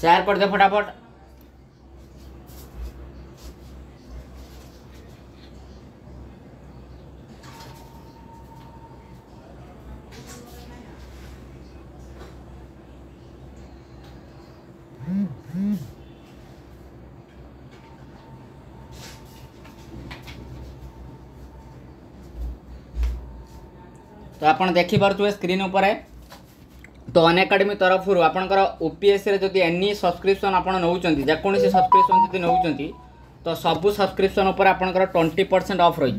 Share कर दो फटाफट तो आप देखिपे स्क्रीन उपर तो अन तरफ आपर ओपीएससी जब एनी सब्सक्रिप्सन आपंट जेकोसी सब्सक्रिप्सन जब नौ तो सब सब्सक्रिप्सन आपंकर ट्वेंटी परसेंट अफ रही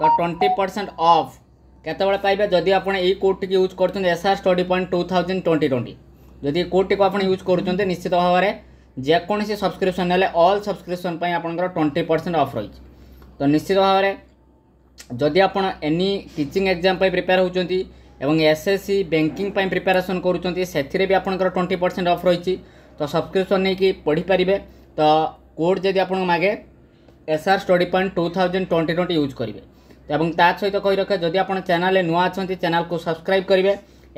तो ट्वेंटी परसेंट अफ केतल पाइबे जदि आप कोड टी यूज कर SR study point two thousand twenty twenty जदि कोड टी आज यूज करते निश्चित भाव में जेकोसी सब्सक्रिप्सन अल् सब्सक्रिप्सन आपंकर ट्वेंटी परसेंट अफ रही तो निश्चित भाव में जदि आप एनी टीचिंग एग्जाम प्रिपेयर होती এবং এসএসসি ব্যাঙ্কিং ପାଇଁ ପ୍ରିପାରେସନ୍ କରୁଛନ୍ତି ସେଥିରେ ବି ଆପଣଙ୍କର ଟ୍ୱେଣ୍ଟି ପରସେଣ୍ଟ ଅଫ୍ ରହିଛି ତ ସବସ୍କ୍ରିପସନ୍ ନେଇକି ପଢ଼ିପାରିବେ ତ କୋଡ଼୍ ଯଦି ଆପଣଙ୍କୁ ମାଗେ S R study point two thousand twenty twenty use କରିବେ ଏବଂ ତା ସହିତ କହି ରଖେ ଯଦି ଆପଣ ଚ୍ୟାନେଲ୍ରେ ନୂଆ ଅଛନ୍ତି ଚ୍ୟାନେଲ୍କୁ ସବସ୍କ୍ରାଇବ୍ କରିବେ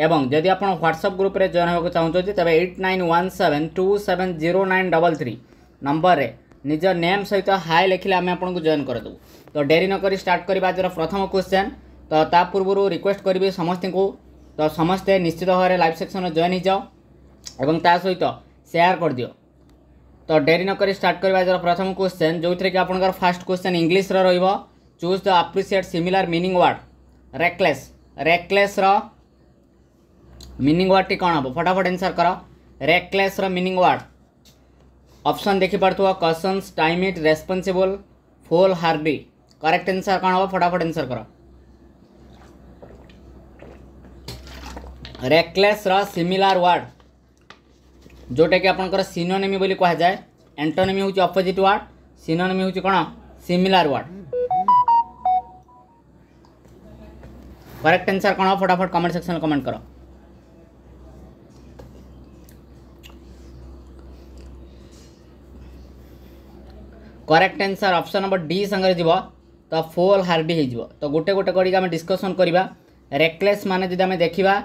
ଏବଂ ଯଦି ଆପଣ ହ୍ୱାଟ୍ସଆପ୍ ଗ୍ରୁପ୍ରେ ଜଏନ୍ ହେବାକୁ ଚାହୁଁଛନ୍ତି ତେବେ eight nine one seven two seven zero nine double three ନମ୍ବରରେ ନିଜ ନେମ୍ ସହିତ ହାଏ ଲେଖିଲେ ଆମେ ଆପଣଙ୍କୁ ଜଏନ୍ କରିଦେବୁ ତ ଡେରି ନକରି ଷ୍ଟାର୍ଟ କରିବା ଆଜିର ପ୍ରଥମ କ୍ୱେଶ୍ଚନ୍ ତ ତା ପୂର୍ବରୁ ରିକ୍ୱେଷ୍ଟ କରିବି ସମସ୍ତଙ୍କୁ ତ ସମସ୍ତେ ନିଶ୍ଚିତ ଭାବରେ ଲାଇଭ୍ ସେକ୍ସନ୍ରେ ଜଏନ୍ ହୋଇଯାଅ ଏବଂ ତା ସହିତ ସେୟାର କରିଦିଅ ତ ଡେରି ନକରି ଷ୍ଟାର୍ଟ କରିବା ଏହାର ପ୍ରଥମ କ୍ୱେଶ୍ଚନ୍ ଯେଉଁଥିରେ କି ଆପଣଙ୍କର ଫାର୍ଷ୍ଟ କ୍ୱେଶ୍ଚନ୍ ଇଂଲିଶର ରହିବ choose the appropriate similar meaning word reckless ରେକ୍ଲେସ୍ର ମିନିଂ ୱାର୍ଡ଼ଟି କ'ଣ ହେବ ଫଟାଫଟ ଏନ୍ସର୍ କର ରେକ୍ଲେସ୍ର ମିନିଂ ୱାର୍ଡ଼ ଅପସନ୍ ଦେଖିପାରୁଥିବ cautious timid responsible foolhardy correct answer କ'ଣ ହେବ ଫଟାଫଟ ଏନ୍ସର୍ କର रेकलेस ରେକ୍ଲେସ୍ର ସିମିଲାର ୱାର୍ଡ଼ ଯେଉଁଟାକି ଆପଣଙ୍କର ସିନୋନିମି ବୋଲି जाए ଆଣ୍ଟୋନିମି हूँ अपोजिट वार्ड ସିନୋନିମି हूँ कौन ସିମିଲାର वार्ड करेक्ट आंसर कौन फटाफट कमेंट सेक्शन में कमेंट कर correct answer option number D संगे जीव तो फोल हार्डी हो तो गोटे गोटे करके डिस्कसन करवा रेक्लेस मैंने जब आम देखा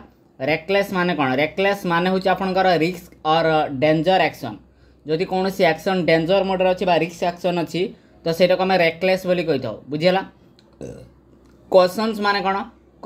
ରେକ୍ଲେସ୍ ମାନେ କ'ଣ ରେକ୍ଲେସ୍ ମାନେ ହେଉଛି ଆପଣଙ୍କର ରିସ୍କ ଅର୍ ଡେଞ୍ଜର ଆକ୍ସନ୍ ଯଦି କୌଣସି ଆକ୍ସନ୍ ଡେଞ୍ଜର ମୋଡ଼ରେ ଅଛି ବା ରିସ୍କ ଆକ୍ସନ୍ ଅଛି ତ ସେଇଟାକୁ ଆମେ ରେକ୍ଲେସ୍ ବୋଲି କହିଥାଉ ବୁଝିହେଲା କୋସନ୍ସ ମାନେ କ'ଣ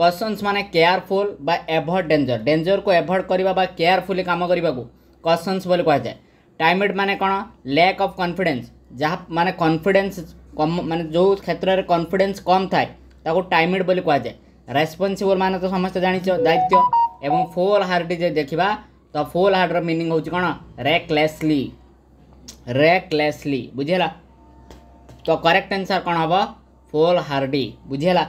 କୋସନ୍ସ ମାନେ କେୟାରଫୁଲ୍ ବା ଏଭଏଡ଼ ଡେଞ୍ଜର ଡେଞ୍ଜରକୁ ଏଭଏଡ଼ କରିବା ବା କେୟାରଫୁଲି କାମ କରିବାକୁ କୋସନ୍ସ ବୋଲି କୁହାଯାଏ ଟାଇମିଡ୍ ମାନେ କ'ଣ ଲ୍ୟାକ୍ ଅଫ୍ କନଫିଡେନ୍ସ ଯାହା ମାନେ କନଫିଡେନ୍ସ କମ୍ ମାନେ ଯେଉଁ କ୍ଷେତ୍ରରେ କନଫିଡେନ୍ସ କମ୍ ଥାଏ ତାକୁ ଟାଇମିଡ୍ ବୋଲି କୁହାଯାଏ ରେସ୍ପନ୍ସିବଲ୍ ମାନେ ତ ସମସ୍ତେ ଜାଣିଛ ଦାୟିତ୍ୱ एवं फोल हार्ट जे देखा तो फोल हार्ट रिनिंग हूँ कौन रेकलेसली रेकलेसली बुझेगा तो करेक्ट आंसर कौन हम फोल हार्डी बुझेगा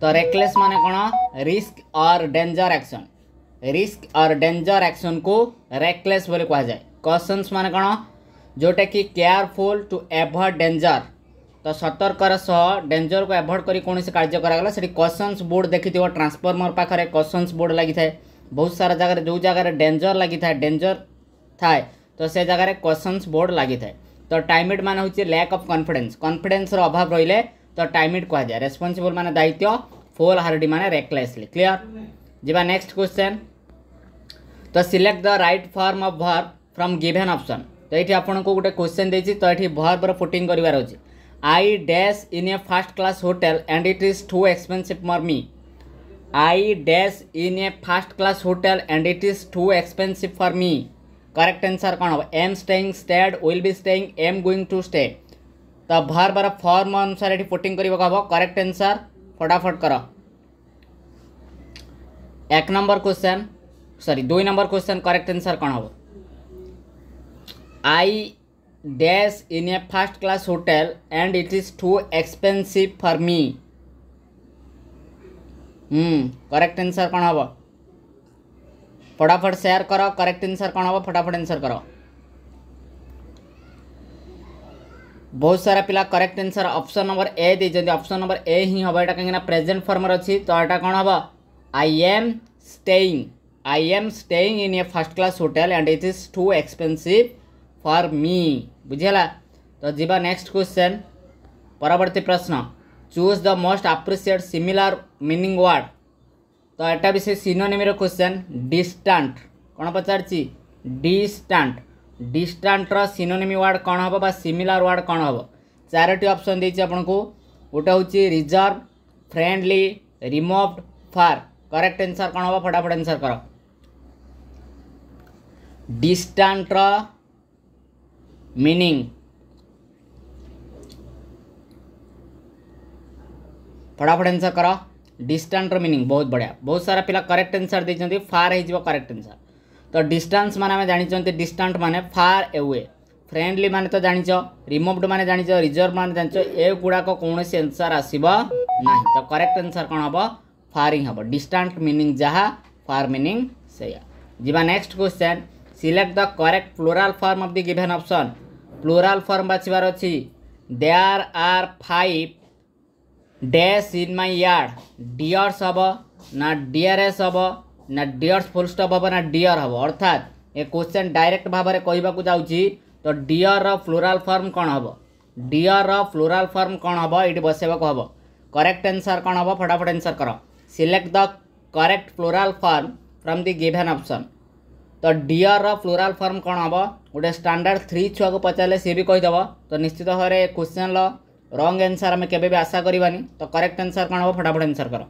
तो रेकलेस मान कौन रिस्क और डेंजर एक्शन रिस्क और डेंजर एक्शन को रेकलेस बोले कह जाए कौन जोटा कि केयरफुल टू एवॉइड डेंजर ତ ସତର୍କର ସହ ଡେଞ୍ଜରକୁ ଆଭଏଡ଼ କରି କୌଣସି କାର୍ଯ୍ୟ କରାଗଲା ସେଠି କସନ୍ସ ବୋର୍ଡ଼ ଦେଖିଥିବ ଟ୍ରାନ୍ସଫର୍ମର ପାଖରେ କସନ୍ସ ବୋର୍ଡ଼ ଲାଗିଥାଏ ବହୁତ ସାରା ଜାଗାରେ ଯେଉଁ ଜାଗାରେ ଡେଞ୍ଜର ଲାଗିଥାଏ ଡେଞ୍ଜର ଥାଏ ତ ସେ ଜାଗାରେ କସନ୍ସ ବୋର୍ଡ଼ ଲାଗିଥାଏ ତ ଟାଇମିଡ୍ ମାନେ ହେଉଛି ଲ୍ୟାକ୍ ଅଫ୍ କନଫିଡେନ୍ସ କନଫିଡେନ୍ସର ଅଭାବ ରହିଲେ ତ ଟାଇମିଡ୍ କୁହାଯାଏ ରେସ୍ପନ୍ସିବୁଲ୍ ମାନେ ଦାୟିତ୍ୱ ଫୋଲ୍ ହାରଡ଼ି ମାନେ ରେକ୍ଲେସ୍ଲି କ୍ଲିଅର୍ ଯିବା ନେକ୍ସଟ କ୍ୱେଶ୍ଚନ୍ ତ select the right form of verb from given option ତ ଏଇଠି ଆପଣଙ୍କୁ ଗୋଟେ କ୍ୱେଶ୍ଚନ୍ ଦେଇଛି ତ ଏଠି ଭର୍ବର ଫୁଟିଂ କରିବାର ଅଛି I dash in a first class hotel and it is too expensive for me. I dash in a first class hotel and it is too expensive for me. Correct answer कौन हम am staying stayed will be staying am going to stay तो भर बार firm अनुसार ये Ponting करवाक हम correct answer फटाफट कर एक नंबर क्वेश्चन सॉरी दुई नंबर क्वेश्चन करेक्ट आंसर कौन हम I dash in a first class hotel and it is too expensive for me hmm correct answer कौन हम फटाफट शेयर करो करेक्ट आंसर कौन हम फटाफट आंसर करो बहुत सारा पिला correct answer option number A जो ऑप्शन नंबर ए ही हम यहाँ कहीं प्रेजेंट फर्मर अच्छी तो यहाँ कौन हम I am staying I am staying in a first class hotel and it is too expensive for me ବୁଝିହେଲା ତ ଯିବା ନେକ୍ସଟ କ୍ୱେଶ୍ଚେନ୍ ପରବର୍ତ୍ତୀ ପ୍ରଶ୍ନ choose the most appropriate similar meaning word ତ ଏଇଟା ବି ସେ ସିନୋନିମିର କ୍ୱେଶ୍ଚେନ୍ ଡିଷ୍ଟାଣ୍ଟ କ'ଣ ପଚାରିଛି ଡିଷ୍ଟାଣ୍ଟ ଡିଷ୍ଟାଣ୍ଟର ସିନୋନିମି ୱାର୍ଡ଼ କ'ଣ ହେବ ବା ସିମିଲାର ୱାର୍ଡ଼ କ'ଣ ହେବ ଚାରୋଟି ଅପସନ୍ ଦେଇଛି ଆପଣଙ୍କୁ ଗୋଟେ ହେଉଛି reserve friendly removed far correct answer କ'ଣ ହେବ ଫଟାଫଟ ଆନ୍ସର୍ କର ଡିଷ୍ଟାଣ୍ଟର मीनिंग फटाफट आंसर करो डिस्टन्स मीनिंग बहुत बढ़िया बहुत सारा पिला करेक्ट आंसर देखते फार हो करेक्ट आंसर तो डिस्टान्स मैंने आम जानते डिस्टान्स मैंने फार एवे फ्रेंडली मैंने तो जाच रिमोट मैंने जाच रिजर्व मैंने जान एगुड़ाक कौन से आंसर आसब ना तो करेक्ट आंसर कौन हम फारिंग हम डिस्टान्स मिनिंग जहाँ फार मिनिंग से जी next question select the correct plural form of the given option plural form ବାଛିବାର ଅଛି there are five dash in my yard deers ହେବ ନା ଡିଆର୍ଏସ୍ ହେବ ନା ଡିୟର୍ସ ଫୁଲ୍ ଷ୍ଟପ୍ ହେବ ନା ଡିଅର୍ ହେବ ଅର୍ଥାତ୍ ଏ କୋଶ୍ଚେନ୍ ଡାଇରେକ୍ଟ ଭାବରେ କହିବାକୁ ଯାଉଛି ତ ଡିଅର୍ର ଫ୍ଲୋରାଲ୍ ଫର୍ମ କ'ଣ ହେବ ଡିଅର୍ର ଫ୍ଲୋରାଲ୍ ଫର୍ମ କ'ଣ ହେବ ଏଇଠି ବସାଇବାକୁ ହେବ କରେକ୍ଟ ଆନ୍ସର୍ କ'ଣ ହେବ ଫଟାଫଟ ଆନ୍ସର୍ କର select the correct plural form from the given option ତ ଡିଅର୍ର ଫ୍ଲୋରାଲ୍ ଫର୍ମ କ'ଣ ହେବ ଗୋଟେ ଷ୍ଟାଣ୍ଡାର୍ଡ଼ ଥ୍ରୀ ଛୁଆକୁ ପଚାରିଲେ ସିଏ ବି କହିଦେବ ତ ନିଶ୍ଚିତ ଭାବରେ କୋଶ୍ଚିନ୍ର ରଙ୍ଗ ଆନ୍ସର୍ ଆମେ କେବେ ବି ଆଶା କରିବାନି ତ କରେକ୍ଟ ଆନ୍ସର୍ କ'ଣ ହେବ ଫଟାଫଟ ଆନ୍ସର୍ କର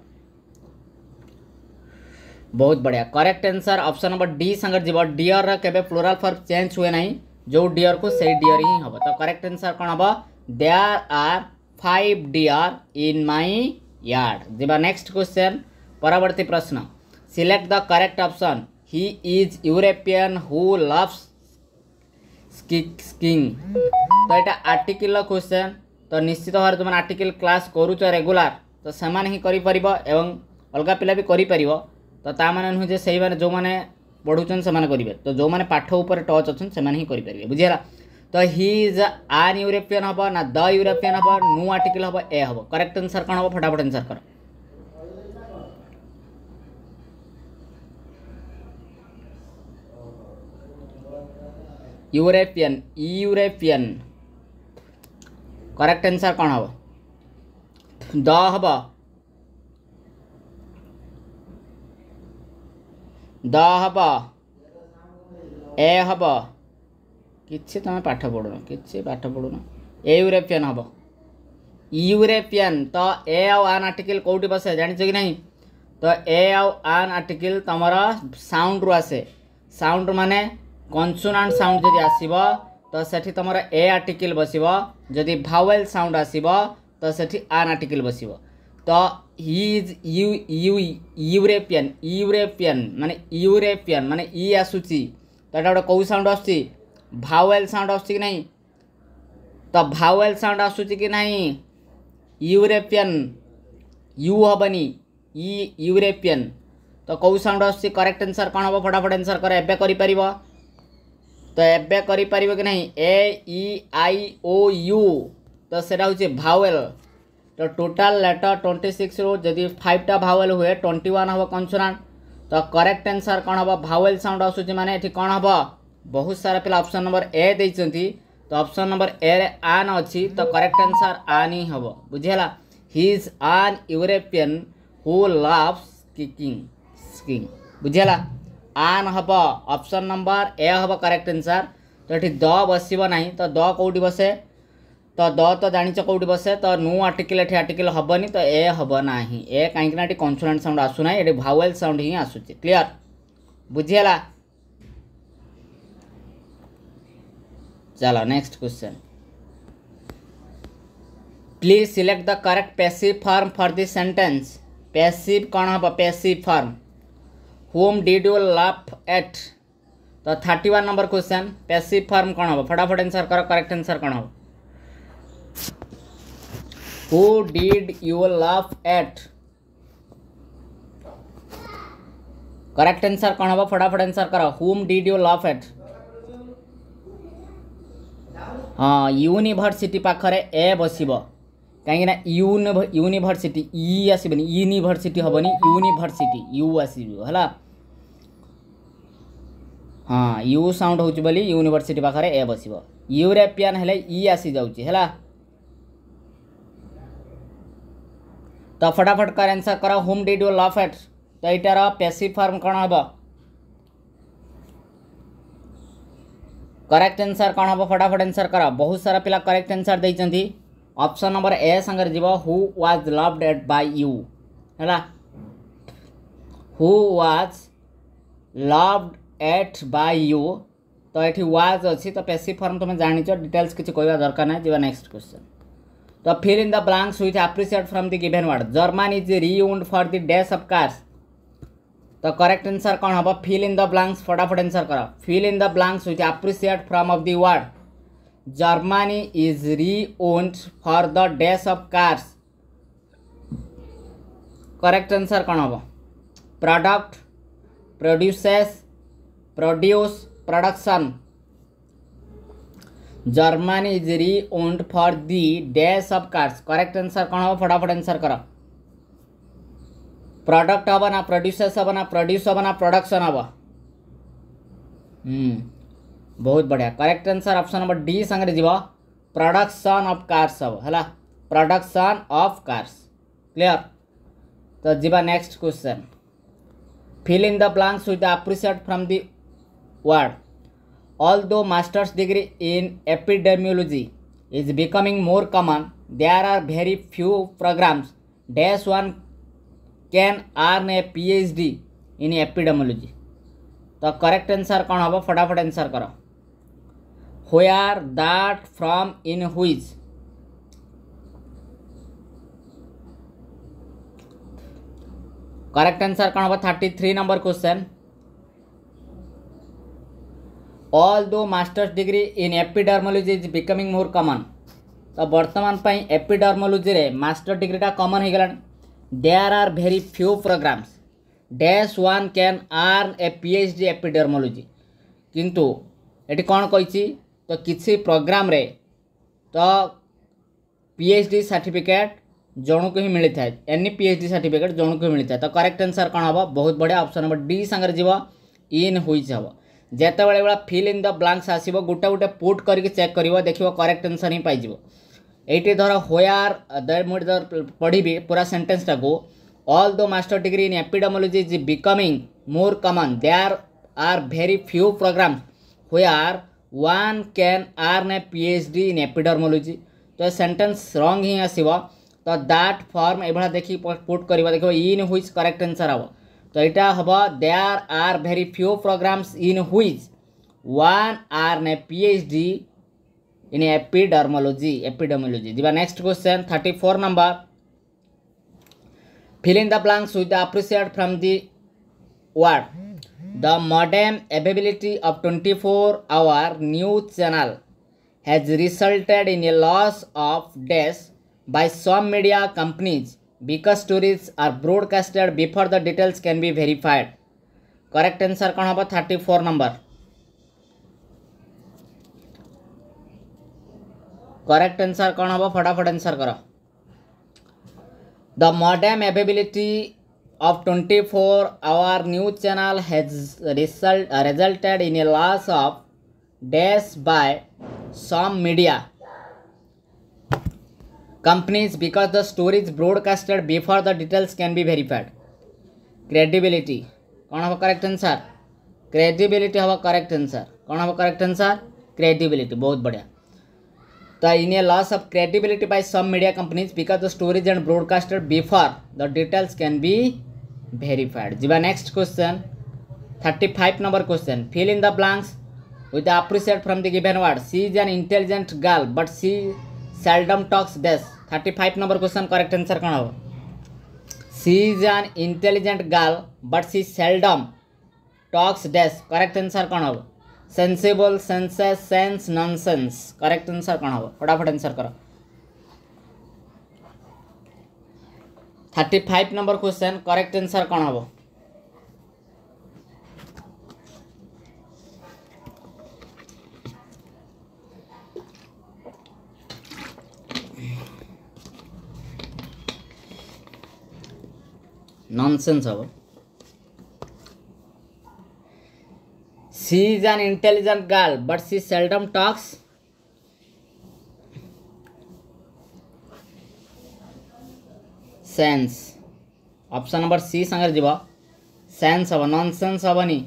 ବହୁତ ବଢ଼ିଆ correct answer option number D ସାଙ୍ଗରେ ଯିବ ଡିଅର୍ର କେବେ ପ୍ଲୋରାଲ୍ ଫର୍ମ ଚେଞ୍ଜ ହୁଏ ନାହିଁ ଯେଉଁ ଡିଅର୍କୁ ସେଇ ଡିଅର୍ ହିଁ ହେବ ତ କରେକ୍ଟ ଆନ୍ସର୍ କ'ଣ ହେବ there are five deer in my yard যা নেক্সট কোশ্চেন পরবর্তী প্রশ্ন select the correct option he is European who loves skiing তো এটা আর্টিকলর কোশ্চেন তো নিশ্চিত ভাবে তুমি আর্টিকল ক্লাস করুছ রেগুলার তো সেমানে হি করিপারিব এবং অলগা পিলা বি করিপারিব তো তা মানে নুহে যে সেইমানে ଯେଉଁମାନେ পড়ুছেন সেমানে করিবে তো ଯେଉଁମାନେ পাঠ উপরে টচ অছেন সেমানে হি করিপারিবে বুঝিলা তো হি ইজ আন ইউরোপিয়ান হব না দ ইউরোপিয়ান হব নু আর্টিকল হব এ হব করেক্ট আনসার কোণ হব ফটাফট আনসার কর यूरोपियन यूरोपियन करेक्ट आंसर कौन हम द हम द हम ए हम କିଛି ତୁମେ ପାଠ ପଢ଼ୁନ କିଛି ପାଠ ପଢ଼ୁନ ଏ ୟୁରୋପିଆନ୍ ହେବ ୟୁରୋପିଆନ୍ ତ ଏ ଆଉ ଆନ୍ ଆର୍ଟିକିଲ୍ କେଉଁଠି ବସେ ଜାଣିଛ କି ନାହିଁ ତ ଏ ଆଉ ଆନ୍ ଆର୍ଟିକିଲ୍ ତୁମର ସାଉଣ୍ଡରୁ ଆସେ ସାଉଣ୍ଡ ମାନେ କନସୋନାଣ୍ଟ ସାଉଣ୍ଡ ଯଦି ଆସିବ ତ ସେଠି ତୁମର ଏ ଆର୍ଟିକିଲ୍ ବସିବ ଯଦି ଭାୱେଲ୍ ସାଉଣ୍ଡ ଆସିବ ତ ସେଠି ଆନ୍ ଆର୍ଟିକିଲ୍ ବସିବ ତ he is you you European European ମାନେ ୟୁରୋପିଆନ୍ ମାନେ ଇ ଆସୁଛି ତ ଏଇଟା ଗୋଟେ କେଉଁ ସାଉଣ୍ଡ ଆସୁଛି ଭାୱେଲ୍ ସାଉଣ୍ଡ ଆସୁଛି କି ନାହିଁ ତ ଭାୱେଲ୍ ସାଉଣ୍ଡ ଆସୁଛି କି ନାହିଁ ୟୁରୋପିଆନ୍ ୟୁ ହେବନି ଇ ୟୁରୋପିଆନ୍ ତ କେଉଁ ସାଉଣ୍ଡ ଆସୁଛି କରେକ୍ଟ ଆନ୍ସର୍ କ'ଣ ହେବ ଫଟାଫଟ ଆନ୍ସର୍ କର ଏବେ କରିପାରିବ ତ ଏବେ କରିପାରିବ କି ନାହିଁ ଏ ଇ ଆଇ ଓ ୟୁ ତ ସେଇଟା ହେଉଛି ଭାୱେଲ ତ ଟୋଟାଲ୍ ଲେଟର୍ ଟ୍ୱେଣ୍ଟି ସିକ୍ସରୁ ଯଦି ଫାଇଭଟା ଭାୱେଲ ହୁଏ ଟ୍ୱେଣ୍ଟି ୱାନ୍ ହେବ କନସୋନାଣ୍ଟ ତ କରେକ୍ଟ ଆନ୍ସର୍ କ'ଣ ହେବ ଭାୱେଲ ସାଉଣ୍ଡ ଆସୁଛି ମାନେ ଏଠି କ'ଣ ହେବ ବହୁତ ସାରା ପିଲା ଅପସନ୍ ନମ୍ବର ଏ ଦେଇଛନ୍ତି ତ ଅପସନ୍ ନମ୍ବର ଏରେ ଆନ୍ ଅଛି ତ କରେକ୍ଟ ଆନ୍ସର୍ ଆନ୍ ହିଁ ହେବ ବୁଝିହେଲା he is an European who loves kicking skiing ବୁଝିହେଲା ଆନ୍ ହେବ ଅପସନ୍ ନମ୍ବର ଏ ହେବ କରେକ୍ଟ ଆନ୍ସର୍ ତ ଏଠି ଦ ବସିବ ନାହିଁ ତ ଦ କେଉଁଠି ବସେ ତ ଦ ତ ଜାଣିଛ କେଉଁଠି ବସେ ତ ନୁ ଆର୍ଟିକିଲ୍ ଏଠି ଆର୍ଟିକିଲ୍ ହେବନି ତ ଏ ହେବ ନାହିଁ ଏ କାହିଁକିନା ଏଠି କନ୍ସୁନାଣ୍ଟ ସାଉଣ୍ଡ ଆସୁନାହିଁ ଏଠି ଭାୱେଲ୍ ସାଉଣ୍ଡ ହିଁ ଆସୁଛି କ୍ଲିଅର୍ ବୁଝିହେଲା ଚାଲ next question please select the correct passive form for this sentence passive କ'ଣ ହେବ passive form whom did you laugh at तो thirty one number question passive form कौन हम फटाफट एनसर कर करेक्ट एनसर कौन हम who did you laugh at correct answer कौन हम फटाफट एनसर कर whom did you laugh at हाँ यूनिभर्सिटी पाखे ए बस कहीं यूनिभर्सिटी इ आसबनी यूनिभर्सिटी हेनी यूनिभर्सिटी यू आसो हाँ यु साउंड हूँ बोली पाखे ए बस यूरोपियान इ आसी जाऊला तो फटाफट कर एनसर कर हुम डीड यू लव एट तो यार पेसी फर्म कौन हम करेक्ट आंसर कौन हम फटाफट आंसर कर बहुत सारा पिला करेक्ट आंसर देखते ऑप्शन नंबर ए सागर जीव who was laughed at by you है who was laughed at you तो ये व्वाज अच्छी तो पेसी फर्म तुम्हें जान डिटेल्स किसी कहवा दरकार ना जी नेक्स्ट क्वेश्चन तो fill in the blanks with appropriate from the given word Germany is renowned for the day of cars तो करेक्ट आंसर कौन हम फिल इन द ब्लांक्स फटाफट आंसर कर fill in the blanks with appropriate from of the word Germany is renowned for the day of cars correct answer कौन हम product produces produce production Germany is renowned for the dash of cars correct answer कौन हम फटाफट answer कर product हम ना producers हम ना प्रड्यूस हम ना प्रडक्शन हम हम्म, बहुत बढ़िया correct answer option number D संगे जीव प्रडक्शन ऑफ कार्स हम है प्रडक्शन अफ कार्स क्लियर तो जीवा next question fill in the blanks with the appropriate from the world. Although master's degree in epidemiology is becoming more common, there are very few programs dash one can earn a PhD in epidemiology. तो correct answer कौन हम फटाफट answer करो where that from in which correct answer कौन हम thirty three number question although master's degree in epidemiology is becoming more common तो बर्तमान epidemiology master डिग्रीटा कमन हो गला there are very few programs dash one can earn a P H D epidemiology किंतु ये कौन कही तो किसी प्रोग्राम रे तो पीएच डी सार्टिफिकेट जन को ही मिलता है any P H D certificate जन को ही मिलता है तो करेक्ट आंसर कौन हम बहुत बढ़िया ऑप्शन नंबर डी सागर जी इन हुई हाँ ଯେତେବେଳେ ଏଭଳିଆ ଫିଲ୍ ଇନ୍ ଦ ବ୍ଲାଙ୍କସ୍ ଆସିବ ଗୋଟେ ଗୋଟେ ପୁଟ୍ କରିକି ଚେକ୍ କରିବ ଦେଖିବ କରେକ୍ଟ ଆନ୍ସର୍ ହିଁ ପାଇଯିବ ଏଇଠି ଧର ହୋୟାର୍ ମୁଁ ଧର ପଢ଼ିବି ପୁରା ସେଣ୍ଟେନ୍ସଟାକୁ all the master degree in epidemiology is becoming more common there are very few program where one can earn a P H D in epidemiology ତ ଏ ସେଣ୍ଟେନ୍ସ ରଙ୍ଗ ହିଁ ଆସିବ ତ ଦ୍ୟାଟ୍ ଫର୍ମ ଏଭଳିଆ ଦେଖିକି ପୁଟ୍ କରିବ ଦେଖିବ ଇନ୍ ହୁଇଚ୍ କରେକ୍ଟ ଆନ୍ସର୍ ହେବ তো এটা হব there are very few programs in which one earn PhD in epidermology epidermology jiba next question 34 number fill in the blanks with the appreciate from the word the modem availability of 24 hour news channel has resulted in a loss of days by some media companies because stories are broadcasted before the details can be verified correct answer कौन हम thirty four number correct answer कौन हम फटाफट answer कर the modern availability of 24 hour news channel has result, resulted in a loss of days by some media companies because the story is broadcasted before the details can be verified credibility कौन हम correct answer credibility हम correct answer कौन हम correct answer credibility बहुत बढ़िया the in a loss of credibility by some media companies because the stories and broadcasted before the details can be verified jiba next question 35 number question fill in the blanks with the appreciate from the given word she is an intelligent girl but she seldom talks base thirty five number question correct answer कौन हम she is an intelligent girl but she seldom talks dash correct answer कौन हम sensible senses sense nonsense correct answer कौन हम फटाफट answer कर thirty five number question correct answer कौन हम नॉनसेंस अब she is an intelligent girl but she seldom talks sense option number C सांगे जी सेन्स हम ननसेन्स हेनी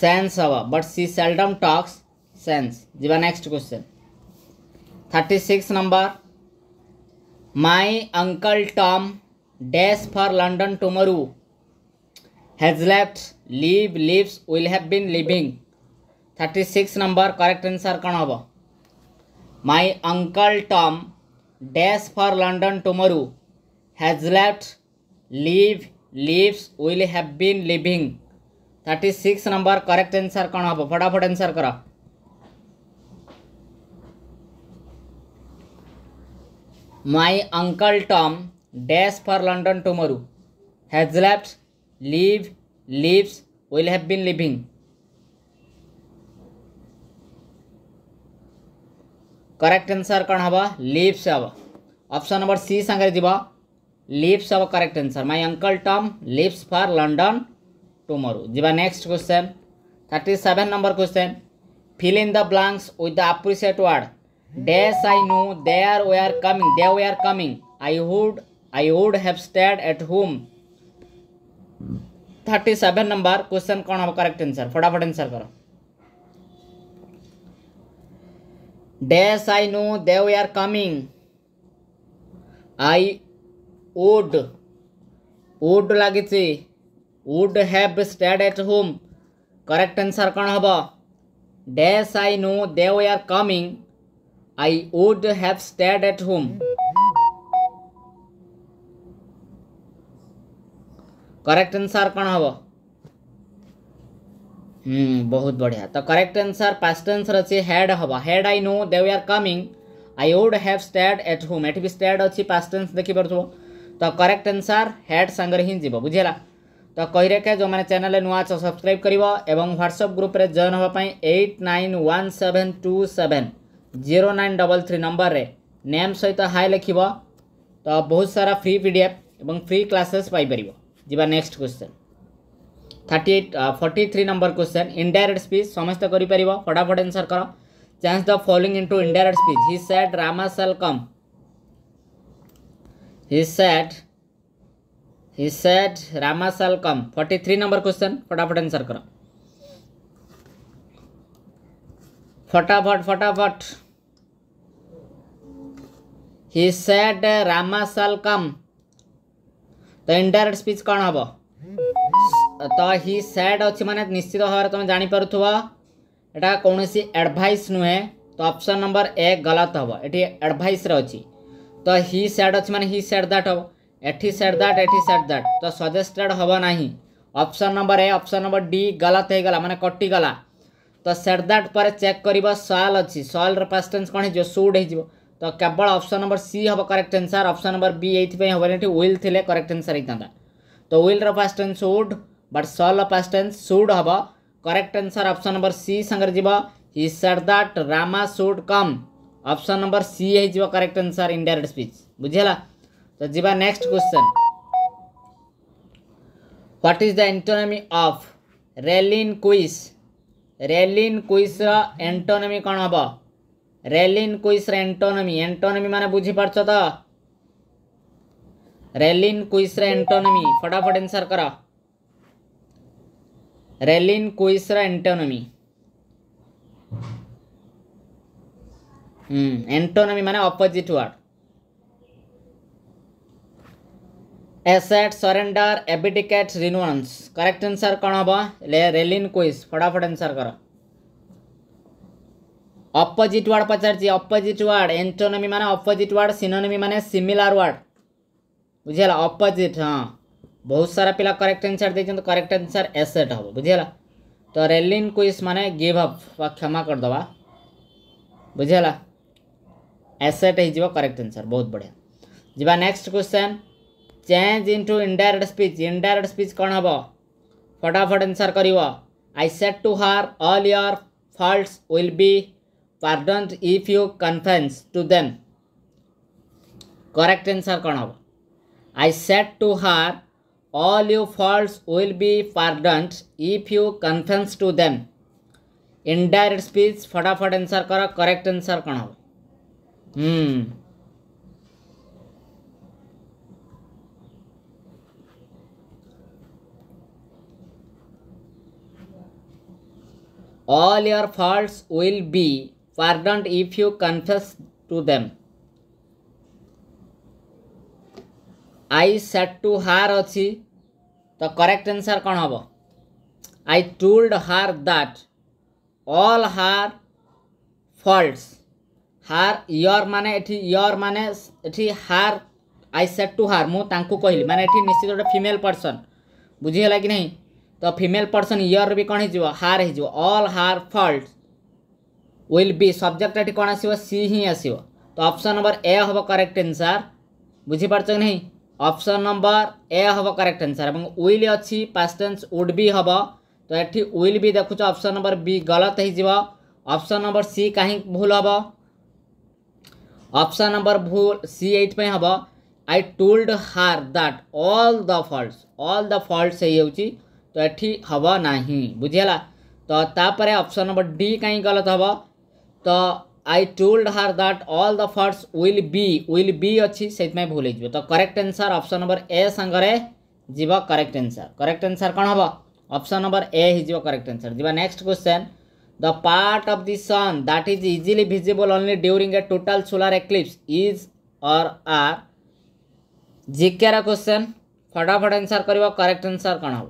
सेंस हम but she seldom talks sense जी next question thirty six number my uncle Tom dash for London tomorrow has left live lives will have been living thirty six number correct answer कौन हम my uncle Tom dash for London tomorrow has left live lives will have been living thirty six number correct answer कौन हम फटाफट answer कर my uncle Tom dash for London tomorrow. Has left, leave, leaves, will have been leaving. Correct answer कौन हाँ leaves हे option number C सागर जी leaves हे correct answer my uncle Tom leaves for London tomorrow जीवा next question thirty seven number question fill in the blanks with the appropriate word dash I know they are were coming they were coming I would I would have stayed at home thirty seven number question कौन हम correct answer फटाफट answer करो dash I know they are coming I would would लगी would have stayed at home correct answer कौन हम dash I know they are coming I would have stayed at home correct answer कौन हम हम्म बहुत बढ़िया तो correct answer fast answer अच्छे had हम had I know they are coming I would have stayed at home at भी stayed अच्छी past tense देखिपुव तो करेक्ट आंसर हेड सागर हिं जीव बुझेगा तो कही रखे जो मैंने चैनल नुआ अच्छा सब्सक्राइब कर ह्वाट्सअप ग्रुप जॉइन हाँपाई eight nine one seven two seven zero nine double three number में नेम सहित हाई लिख तो बहुत सारा फ्री पी डी एफ और फ्री क्लासेस पाइपर ଯିବା next question thirty eight forty three number question indirect speech সমস্ত করে পারিব ফটাফট আনসর কর change the following into indirect speech he said Rama shall come he said he said Rama shall com forty three number question ফটাফট answer কর फटाफट फटाफट ही set Rama साल कम ତ ଇନଡାଇରେକ୍ଟ ସ୍ପିଚ୍ କ'ଣ ହେବ ତ ହି ସ୍ୟାଡ୍ ଅଛି ମାନେ ନିଶ୍ଚିତ ଭାବରେ ତୁମେ ଜାଣିପାରୁଥିବ ଏଇଟା କୌଣସି ଆଡ଼ଭାଇସ୍ ନୁହେଁ ତ ଅପସନ୍ ନମ୍ବର ଏ ଗଲତ ହେବ ଏଠି ଆଡ଼ଭାଇସ୍ରେ ଅଛି ତ ହି ସ୍ୟାଡ୍ ଅଛି ମାନେ ହି ସ୍ୟାଡ୍ ଦ୍ୟାଟ୍ ହେବ ଏଠି ସ୍ୟାଡ୍ ଦ୍ୟାଟ୍ ଏଠି ସ୍ୟାଡ୍ ଦ୍ୟାଟ୍ ତ ସଜେଷ୍ଟେଡ଼୍ ହେବ ନାହିଁ option number A option number D ଗଲତ ହେଇଗଲା ମାନେ କଟିଗଲା ତ ସ୍ୟାଡ୍ ଦ୍ୟାଟ୍ ପରେ ଚେକ୍ କରିବ ସଲ୍ ଅଛି ସଲ୍ର ପାଷ୍ଟେନ୍ସ କ'ଣ ହେଇଯିବ ସୁଡ଼୍ ହେଇଯିବ तो केवल अप्सन नंबर सी हम correct answer option number B ये हमारे व्विल थे करेक्ट एनसर होता तो will past tense would but shall past tense should हम correct answer option number C सागर जी he said that Rama should come option number C है करेक्ट एनसर इंडायरेक्ट स्पीच बुझेगा तो जी next question what is the antonym of relinquish relinquish antonym कौन हम રેલિન કુઇસર એન્ટોનમી એન્ટોનમી મને બુઝી પાડછો તો રેલિન કુઇસર એન્ટોનમી ફટાફટ આન્સર કરો રેલિન કુઇસર એન્ટોનમી હમ એન્ટોનમી મને opposite word assert surrender abdicate renounce correct answer કોણ હબ રેલિન કુઇસ ફટાફટ આન્સર કરો अपोजिट वार्ड पचारि अपोजिट वार्ड एंटोनमी मान अपोजिट वार्ड सिनोनमी मान सिमिलार वार्ड बुझेगा अपोजिट हाँ बहुत सारा पिला करेक्ट आंसर दे करेक्ट आंसर एसेट हम बुझेगा तो रेलिन क्विज मैंने गिव अप क्षमा करदे बुझेगा एसेट हो करेक्ट आंसर बहुत बढ़िया जी next question change into indirect speech indirect speech कौन हम फटाफट आंसर कर I said to her all your faults will be pardoned if you confess to them. Correct answer कौन I said to her, all your faults will be pardoned if you confess to them. Indirect speech, fada fada करो correct Correct answer. Hmm. all your faults will be pardoned if you confess to them. I said to her अच्छी तो correct answer कौन हम I told her that all her faults हार your माने एठी your माने एठी हार आई सेट टू हार मु तांकु कहली माने एठी निश्चित गोटे फीमेल पर्सन बुझी होला कि नहीं तो फीमेल पर्सन योर भी कौन हो हार हो ऑल हार फल्ट्स ୱିଲ୍ ବି ସବଜେକ୍ଟଟା ଏଠି କ'ଣ ଆସିବ ସି ହିଁ ଆସିବ ତ ଅପସନ୍ ନମ୍ବର ଏ ହେବ କରେକ୍ଟ ଏନ୍ସାର୍ ବୁଝିପାରୁଛ କି ନାହିଁ ଅପସନ୍ ନମ୍ବର ଏ ହେବ କରେକ୍ଟ ଏନ୍ସାର୍ ଏବଂ ୱିଲ୍ ଅଛି ପାଷ୍ଟେନ୍ସ ଉଡ୍ ବି ହେବ ତ ଏଠି ୱିଲ୍ ବି ଦେଖୁଛ ଅପସନ୍ ନମ୍ବର ବି ଗଲତ ହେଇଯିବ ଅପସନ୍ ନମ୍ବର ସି କାହିଁକି ଭୁଲ ହେବ ଅପସନ୍ ନମ୍ବର ଭୁଲ ସି ଏଇଥିପାଇଁ ହେବ I told her that all the faults all the faults ହେଇଯାଉଛି ତ ଏଠି ହେବ ନାହିଁ ବୁଝିହେଲା ତ ତାପରେ ଅପସନ୍ ନମ୍ବର ଡି କାହିଁକି ଗଲତ ହେବ तो I told her that all the faults will be will be अच्छी से भूल तो correct answer option number A सांगे जीव करेक्ट आंसर करेक्ट आंसर कौन हम ऑप्शन नंबर ए ही करेक्ट आंसर जी next question the part of the sun that is easily visible only during a total solar eclipse is और आर जिके क्वेश्चन फटाफट आंसर कर करेक्ट आंसर कौन हम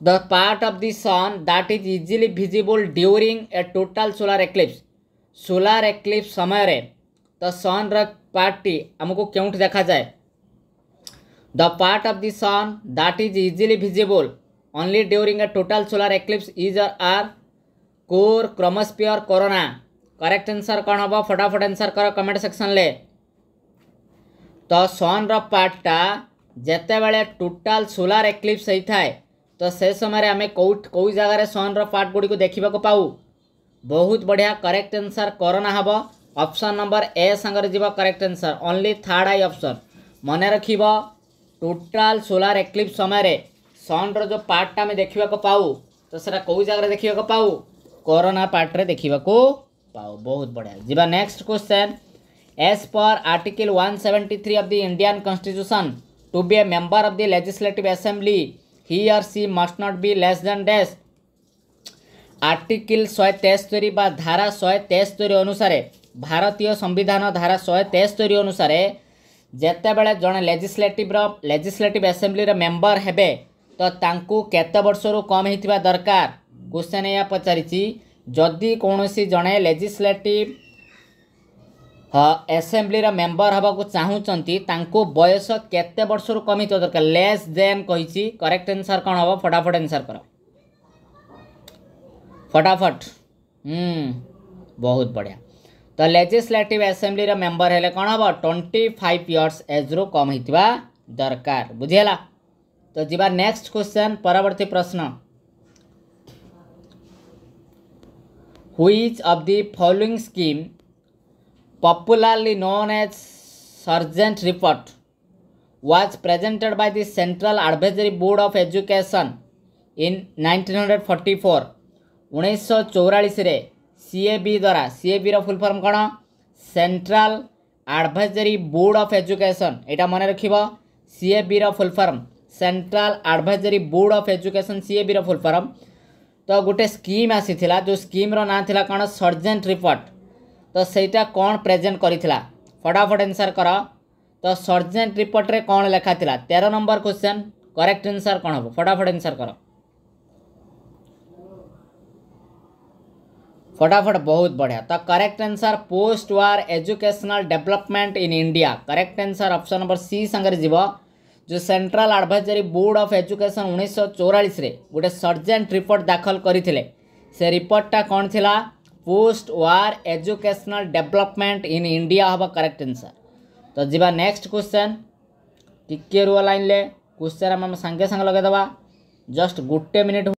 the part of the sun that is easily visible during a total solar eclipse solar eclipse समय रे the sun ର ପାର୍ଟଟି ଆମକୁ କେଉଁଠି ଦେଖାଯାଏ the part of the sun that is easily visible only during a total solar eclipse is ଆର୍ core chromosphere corona correct answer କ'ଣ ହେବ ଫଟାଫଟ ଆନ୍ସର୍ କର କମେଣ୍ଟ ସେକ୍ସନ୍ରେ ତ ସନ୍ର ପାର୍ଟଟା ଯେତେବେଳେ ଟୋଟାଲ୍ ସୋଲାର ଏକ୍ଲିପ୍ସ ହେଇଥାଏ ତ ସେ ସମୟରେ ଆମେ କେଉଁ କେଉଁ ଜାଗାରେ ସନ୍ର ପାର୍ଟ ଗୁଡ଼ିକୁ ଦେଖିବାକୁ ପାଉ ବହୁତ ବଢ଼ିଆ କରେକ୍ଟ ଆନ୍ସର୍ କରୋନା ହେବ ଅପସନ୍ ନମ୍ବର ଏ ସାଙ୍ଗରେ ଯିବ କରେକ୍ଟ ଆନ୍ସର୍ ଓନ୍ଲି ଥାର୍ଡ଼ ଆଇ ଅପସନ୍ ମନେ ରଖିବ ଟୋଟାଲ୍ ସୋଲାର ଏକ୍ଲିପ୍ସ ସମୟରେ ସନ୍ର ଯେଉଁ ପାର୍ଟଟା ଆମେ ଦେଖିବାକୁ ପାଉ ତ ସେଇଟା କେଉଁ ଜାଗାରେ ଦେଖିବାକୁ ପାଉ କରୋନା ପାର୍ଟରେ ଦେଖିବାକୁ ପାଉ ବହୁତ ବଢ଼ିଆ ଯିବା next question as per article one seventy three of the Indian constitution to be a member of the legislative assembly he or she must not be less than dash article শহে তেস্তরি বা ধারা শহে তেস্তরি অনুসারে ভারতীয় সংবিধান ধারা শহে তেস্তরি অনুসারে ଯେତେବେଳେ ଜଣେ ଲେଜିସ୍ଲେଟିଭ୍ର ଲେଜିସ୍ଲେଟିଭ୍ ଆସେମ୍ବ୍ଲିର ମେମ୍ବର ହେବେ ତ ତାଙ୍କୁ କେତେ ବର୍ଷରୁ କମ୍ ହେଇଥିବା ଦରକାର କ୍ୱେଶ୍ଚନ୍ ଏହା ପଚାରିଛି ଯଦି କୌଣସି ଜଣେ ଲେଜିସ୍ଲେଟିଭ୍ ଏସେମ୍ବ୍ଲିର ମେମ୍ବର ହେବାକୁ ଚାହୁଁଛନ୍ତି ତାଙ୍କୁ ବୟସ କେତେ ବର୍ଷରୁ କମିଥିବା ଦରକାର ଲେସ୍ ଦେନ୍ କହିଛି କରେକ୍ଟ ଏନ୍ସର୍ କ'ଣ ହେବ ଫଟାଫଟ ଏନ୍ସର୍ କର ଫଟାଫଟ ବହୁତ ବଢ଼ିଆ ତ ଲେଜିସ୍ଲେଟିଭ୍ ଆସେମ୍ବ୍ଲିର ମେମ୍ବର ହେଲେ କ'ଣ ହେବ ଟ୍ୱେଣ୍ଟି ଫାଇଭ୍ ଇୟର୍ସ ଏଜ୍ରୁ କମ୍ ହେଇଥିବା ଦରକାର ବୁଝିହେଲା ତ ଯିବା ନେକ୍ସଟ କ୍ୱେଶ୍ଚନ୍ ପରବର୍ତ୍ତୀ ପ୍ରଶ୍ନ which of the following scheme popularly known as Sargent Report, was presented by the Central Advisory Board of Education in 1944. ଉଣେଇଶ ଚଉରାଳିଶରେ ସିଏବି ଦ୍ୱାରା ସିଏବିର ଫୁଲ୍ ଫର୍ମ କ'ଣ central advisory board of education ଏଇଟା ମନେ ରଖିବ ସିଏବିର full form central advisory board of education ସିଏବିର ଫୁଲ୍ ଫର୍ମ ତ ଗୋଟେ ସ୍କିମ୍ ଆସିଥିଲା ଯେଉଁ ସ୍କିମ୍ର ନାଁ ଥିଲା କ'ଣ ସର୍ଜେଣ୍ଟ ରିପୋର୍ଟ ତ तो ସେଇଟା କ'ଣ ପ୍ରେଜେଣ୍ଟ କରିଥିଲା ଫଟାଫଟ ଏନ୍ସର୍ କର ତ ସର୍ଜେଣ୍ଟ ରିପୋର୍ଟରେ କ'ଣ ଲେଖାଥିଲା ତେର ନମ୍ବର କ୍ୱେଶ୍ଚନ୍ କରେକ୍ଟ ଏନ୍ସର୍ କ'ଣ ହେବ ଫଟାଫଟ ଏନ୍ସର୍ କର फटाफट बहुत बढ़िया तो correct answer post war educational development in India correct answer option number C सागर जीव जो central advisory board of education उन्नीस सौ चौरास गोटे सर्जेट रिपोर्ट दाखल करते रिपोर्टा कौन थी post war educational development in India हम करेक्ट आंसर तो जीवा नेक्स्ट क्वेश्चन टिके रुह लाइन ले क्वेश्चन आम सांगे सांगे लगेदे जस्ट गोटे मिनिट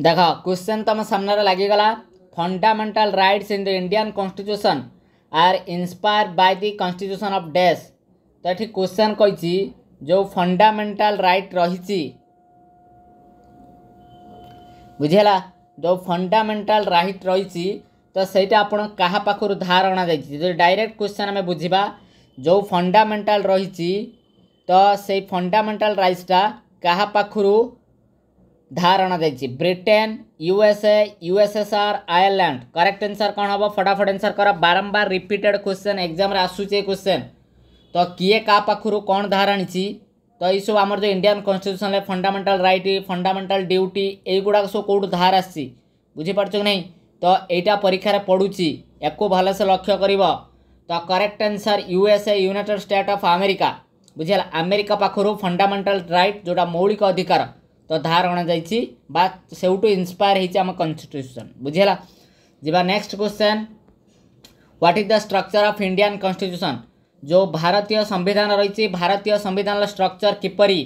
ଦେଖ କ୍ୱେଶ୍ଚନ୍ ତୁମ ସାମ୍ନାରେ ଲାଗିଗଲା fundamental rights in the Indian constitution are inspired by the constitution of ଡେସ୍ ତ ଏଠି କ୍ୱେଶ୍ଚନ୍ କହିଛି ଯେଉଁ ଫଣ୍ଡାମେଣ୍ଟାଲ୍ ରାଇଟ୍ ରହିଛି ବୁଝିହେଲା ଯେଉଁ ଫଣ୍ଡାମେଣ୍ଟାଲ୍ ରାଇଟ୍ ରହିଛି ତ ସେଇଟା ଆପଣ କାହା ପାଖରୁ ଧାର ଅଣାଯାଇଛି ଯଦି ଡାଇରେକ୍ଟ କ୍ୱେଶ୍ଚନ୍ ଆମେ ବୁଝିବା ଯେଉଁ ଫଣ୍ଡାମେଣ୍ଟାଲ୍ ରହିଛି ତ ସେଇ ଫଣ୍ଡାମେଣ୍ଟାଲ୍ ରାଇଟ୍ସଟା କାହା ପାଖରୁ धारणा दी Britain USA USSR Ireland correct answer कौन हम फटाफट आंसर कर बारंबार रिपीटेड क्वेश्चन एक्जाम आसूचे क्वेश्चन तो किए का पाखु कौन धारणी तो ये सब आम जो Indian constitution fundamental right fundamental duty युवाक सब कौट धार आसी बुझीपार नहीं तो यहाँ परीक्षा पढ़ुची या से लक्ष्य कर तो correct answer USA united state of America बुझे आमेरिका पाखु फंडामेटाल रईट जोटा मौलिक अधिकार तो धार अणाई से इन्स्पायर होम कन्स्टिट्यूशन बुझेगा जीवा next question what is the structure of Indian constitution जो भारतीय संविधान रही भारतीय संविधान स्ट्रक्चर किपरी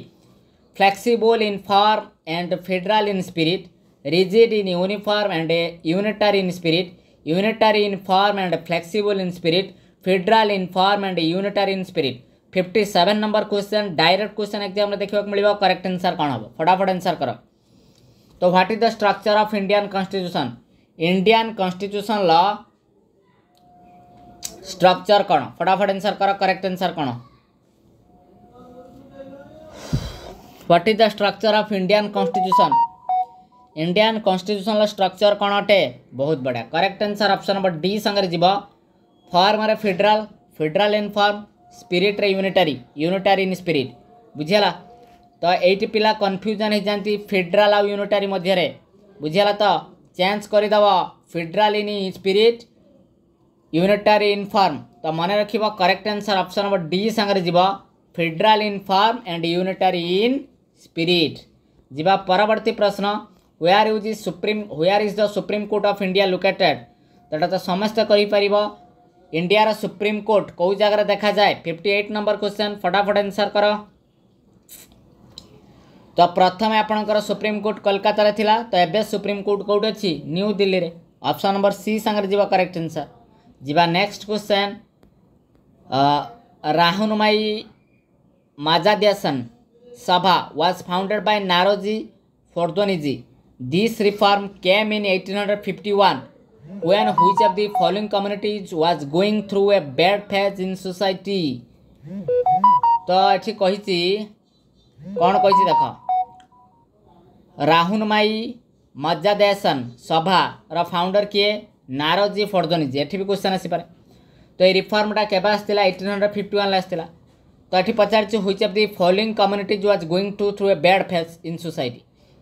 flexible in form and federal in spirit rigid in uniform and unitary in spirit unitary in form and flexible in spirit federal in form and unitary in spirit fifty seven number question direct question exam में देखा मिल correct answer कौन हम फटाफट answer कर तो what is the structure of Indian constitution Indian constitution ल structure कौन फटाफट एनसर कर करेक्ट आंसर कौन what is the structure of Indian constitution Indian constitution structure कौन अटे बहुत बढ़िया correct answer option number D संगे जी form federal federal in form ସ୍ପିରିଟ୍ରେ ୟୁନିଟାରୀ ୟୁନିଟାରୀ ଇନ୍ ସ୍ପିରିଟ୍ ବୁଝିହେଲା ତ ଏଇଠି ପିଲା କନଫ୍ୟୁଜନ୍ ହେଇଯାନ୍ତି ଫେଡେରାଲ୍ ଆଉ ୟୁନିଟାରୀ ମଧ୍ୟରେ ବୁଝିହେଲା ତ ଚେଞ୍ଜ କରିଦେବ federal in spirit unitary in form ତ ମନେ ରଖିବ correct answer option number D ସାଙ୍ଗରେ ଯିବ federal in form and unitary in spirit ଯିବା ପରବର୍ତ୍ତୀ ପ୍ରଶ୍ନ where is supreme where is the supreme court of India located ତ ଏଇଟା ତ ସମସ୍ତେ କହିପାରିବ इंडियार सुप्रीम कोर्ट कौ जगह देखा जाए फिफ्टी एट नंबर क्वेश्चन फटाफट आंसर कर तो प्रथम आपणकर सुप्रीम कोर्ट कलकतार तो एवं सुप्रीम कोर्ट कौट अच्छी न्यू दिल्ली में ऑप्शन नंबर सी सागर जी करेक्ट आंसर जीवा next question Rahnumai Mazdayasnan Sabha was founded by Naoroji Furdoonji this reform came in hundred fifty one when which of the following communities was going through a bad phase in society তো এটি কইছি কোন কইছি দেখ রাহুনমাই মজ্জাদেশন সভার ফাউন্ডর কিয়ে নারজি ফর্দনিজি এটি বি কোশ্চেন আসিপারে তো এই রিফর্মটা কেবে আসছিল এইটিন হন্ড্রেড ফিফটি ওয়ানলে আসছিল তো এটি পচারছি which of the following communities was going to through a bad phase in society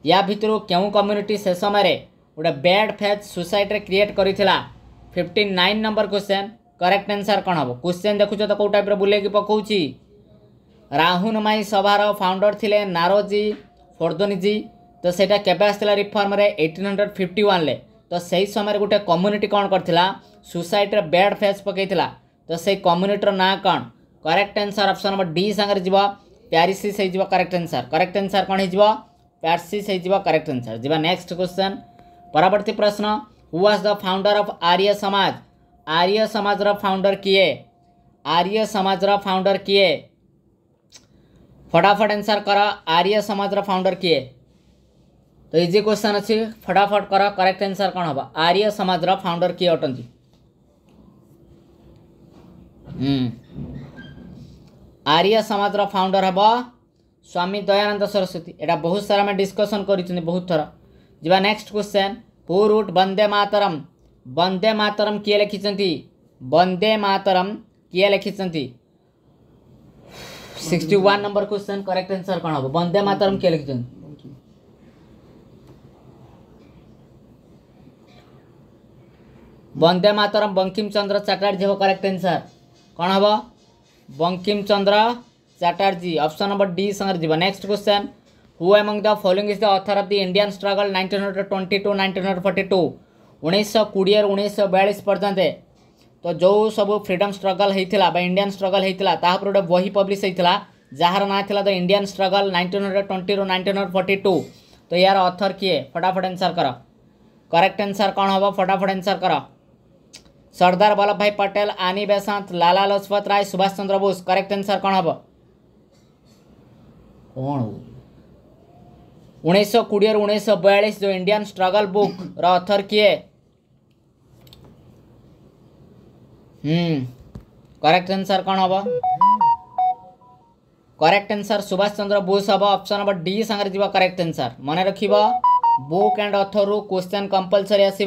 ইয়া ভিতর কেউ কমিউনিটি সে সময় गोटे ब्याड फेज सोसाइटी क्रिएट कर fifty nine number question correct answer कौन हम क्वेश्चन देखुच तो कौ टाइप बुलेक पकाऊँगी ରାହୁନମାଇ ସଭାର ଫାଉଣ୍ଡର ଥିଲେ ନାରୋଜି ଫୋର୍ଦୋନିଜି ତ ସେଇଟା କେବେ ଆସିଥିଲା ରିଫର୍ମରେ ଏଇଟିନ୍ ହଣ୍ଡ୍ରେଡ଼ ଫିଫ୍ଟି ୱାନ୍ରେ ତ ସେହି ସମୟରେ ଗୋଟେ କମ୍ୟୁନିଟି କ'ଣ କରିଥିଲା ସୁସାଇଟିର ବ୍ୟାଡ୍ ଫେସ୍ ପକାଇଥିଲା ତ ସେଇ କମ୍ୟୁନିଟିର ନାଁ କ'ଣ correct answer option number D ସାଙ୍ଗରେ ଯିବ ପ୍ୟାରିସିସ୍ ହେଇଯିବ କରେକ୍ଟ ଆନ୍ସର୍ କରେକ୍ଟ ଆନ୍ସର୍ କ'ଣ ହେଇଯିବ ପ୍ୟାରିସିସ୍ ହେଇଯିବ କରେକ୍ଟ ଆନ୍ସର୍ ଯିବା ନେକ୍ସଟ କ୍ୱେଶ୍ଚନ୍ परवर्ती प्रश्न who was the founder of Arya Samaj Arya समाज फाउंडर किए आर्य समाज फाउंडर किए फटाफट आंसर कर आर्य समाज फाउंडर किए तो इजी क्वेश्चन अच्छी फटाफट कर करेक्ट आंसर कौन हम आर्य समाज फाउंडर किए अटं आर्य समाज फाउंडर हम स्वामी दयानंद सरस्वती एटा बहुत सारा मैं डिस्कसन कर बहुत थोड़ा जी next question who wrote Vande Mataram Vande Mataram किए लिखी वंदे मातरम किए लिखी sixty one number question correct answer कौन हम वंदे मातरम किए लिखी वंदे मातरम बंकिम चंद्र चाटार्जी हम करेक्ट आंसर कौन हम Bankim Chandra Chatterjee option number D संगे next question who among the following is the author of the Indian struggle nineteen hundred twenty two nineteen hundred forty two उन्नीस कोड़े उन्नीस बयालीस पर्यंत तो जो सब फ्रीडम स्ट्रगल होता इंडियान स्ट्रगल होता तापर गोटे बही पब्लीश होता जार ना था the Indian struggle nineteen hundred twenty two nineteen hundred forty two तो यार अथर किए फटाफट एनसर कर करेक्ट एनसर कौन हम फटाफट एनसर कर Sardar Vallabh bhai Patel Annie Besant Lala Lajpat Rai Subhash Chandra Bose correct answer कौन हम कौन उड़े बयालीस जो इंडियान स्ट्रगल बुक रथर किए करेक्ट हम्म, आंसर कौन हम करेक्ट आंसर सुभाष चंद्र बोस हम ऑप्शन नंबर डी सागर जी करेक्ट आंसर मन रख बुक एंड अथर रु क्वेश्चन कंपलसरी आस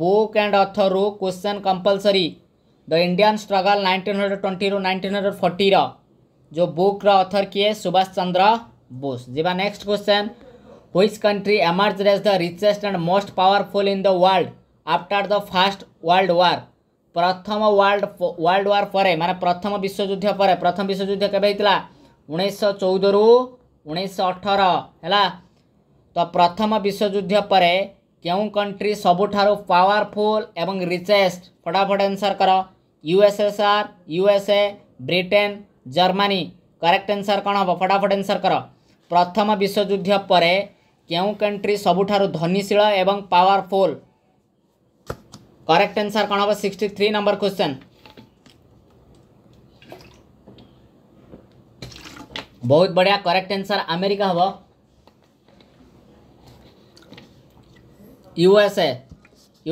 बुक एंड अथर रु question compulsory the Indian struggle nineteen hundred twenty nineteen hundred forty जो बुक्र अथर किए Subhash Chandra Bose ji next question which country emerged as the richest and most powerful in the world after the first world war প্রথম world world war পরে মানে প্রথম বিশ্বযুদ্ধ পরে প্রথম বিশ্বযুদ্ধ কেবে হয়েছিল উনিশশো চৌদরু উনিশশো অঠর হলা তো প্রথম বিশ্বযুদ্ধ পরে কেউ কন্ট্রি সবুঠার পাওয়ারফুল এবং রিচেস্ট ফটাফট আনসর কর USSR USA Britain Germany correct answer কণ হব ফটাফট আনসর কর ପ୍ରଥମ ବିଶ୍ୱଯୁଦ୍ଧ ପରେ କେଉଁ କଣ୍ଟ୍ରି ସବୁଠାରୁ ଧନୀଶୀଳ ଏବଂ ପାୱାରଫୁଲ୍ କରେକ୍ଟ ଆନ୍ସର୍ କ'ଣ ହେବ ସିକ୍ସଟି ଥ୍ରୀ ନମ୍ବର କ୍ୱେଶ୍ଚନ୍ ବହୁତ ବଢ଼ିଆ କରେକ୍ଟ ଆନ୍ସର୍ ଆମେରିକା ହେବ USA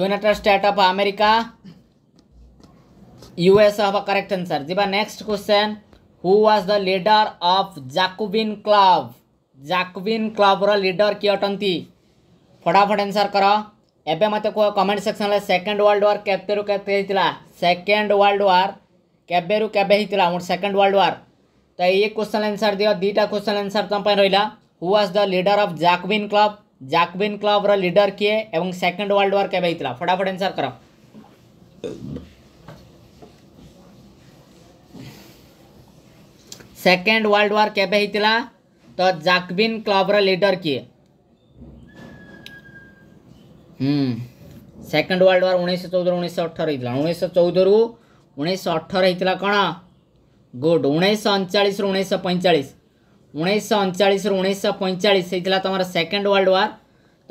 united state of America USA ହେବ କରେକ୍ଟ ଆନ୍ସର୍ ଯିବା next question who was the leader of Jacobin club Jacobin क्लबर लिडर किए अटंती फटाफट एनसर कर एवं मत कह कमेंट सेक्शन में सेकेंड वर्ल्ड वार के सेकेंड वर्ल्ड वार के सेकेंड वर्ल्ड वार तो ये क्वेश्चन आंसर दियो दीटा क्वेश्चन आंसर तुम रहा who was the leader of Jacobin club Jacobin club रा लीडर किए एवं सेकंड वर्ल्ड वार के फटाफट आंसर कर सेकंड वर्ल्ड वार के तो जाकबिन क्लावरा लीडर किए सेकेंड वर्ल्ड वार उन्नीस चौदह उन्नीस अठर होता उन्नीस चौदह रु उन्नीस अठर होता कौन गुड उन्नीस अड़चाश रु उन्नीस पैंचाश उन्नीस अड़चाश रु उन्नीस पैंचाश होता तुम सेकेंड वर्ल्ड वार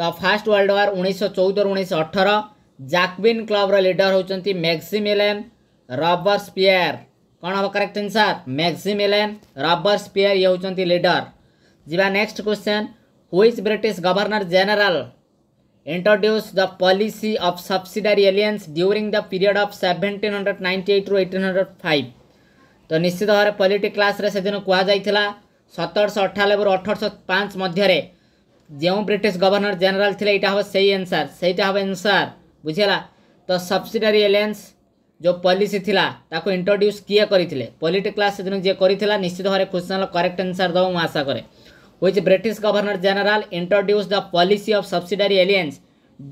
तो फास्ट वर्ल्ड वार उन्नीस चौदह रु उन्नीस अठर जाकबिन क्लब्र लिडर होती मैक्सीम मैक्सिमिलेन रबर्स स्पियर कौन हम correct answer Maxim Maximilien Robespierre ये होंगे लिडर ଯିବା next question which British governor general introduce the policy of subsidiary alliance during the period of seventeen hundred ninety ଏଇଟ୍ରୁ eighteen hundred five ତ ନିଶ୍ଚିତ ଭାବରେ polity କ୍ଲାସ୍ରେ ସେଦିନ କୁହାଯାଇଥିଲା ସତରଶହ ଅଠାନବେରୁ ଅଠରଶହ ପାଞ୍ଚ ମଧ୍ୟରେ ଯେଉଁ ବ୍ରିଟିଶ ଗଭର୍ଣ୍ଣର ଜେନେରାଲ ଥିଲେ ଏଇଟା ହେବ ସେଇ ଆନ୍ସାର୍ ସେଇଟା ହେବ ଆନ୍ସାର୍ ବୁଝିହେଲା ତ ସବସିଡାରୀ ଏଲିଏନ୍ସ ଯେଉଁ ପଲିସି ଥିଲା ତାକୁ ଇଣ୍ଟ୍ରୋଡ୍ୟୁସ୍ କିଏ କରିଥିଲେ ପଲିଟି କ୍ଲାସ୍ ସେଦିନ ଯିଏ କରିଥିଲା ନିଶ୍ଚିତ ଭାବରେ କୋଶ୍ଚିନ୍ କରେକ୍ଟ ଆନ୍ସାର୍ ଦେବ ମୁଁ ଆଶା କରେ which British Governor General introduced the policy of subsidiary alliance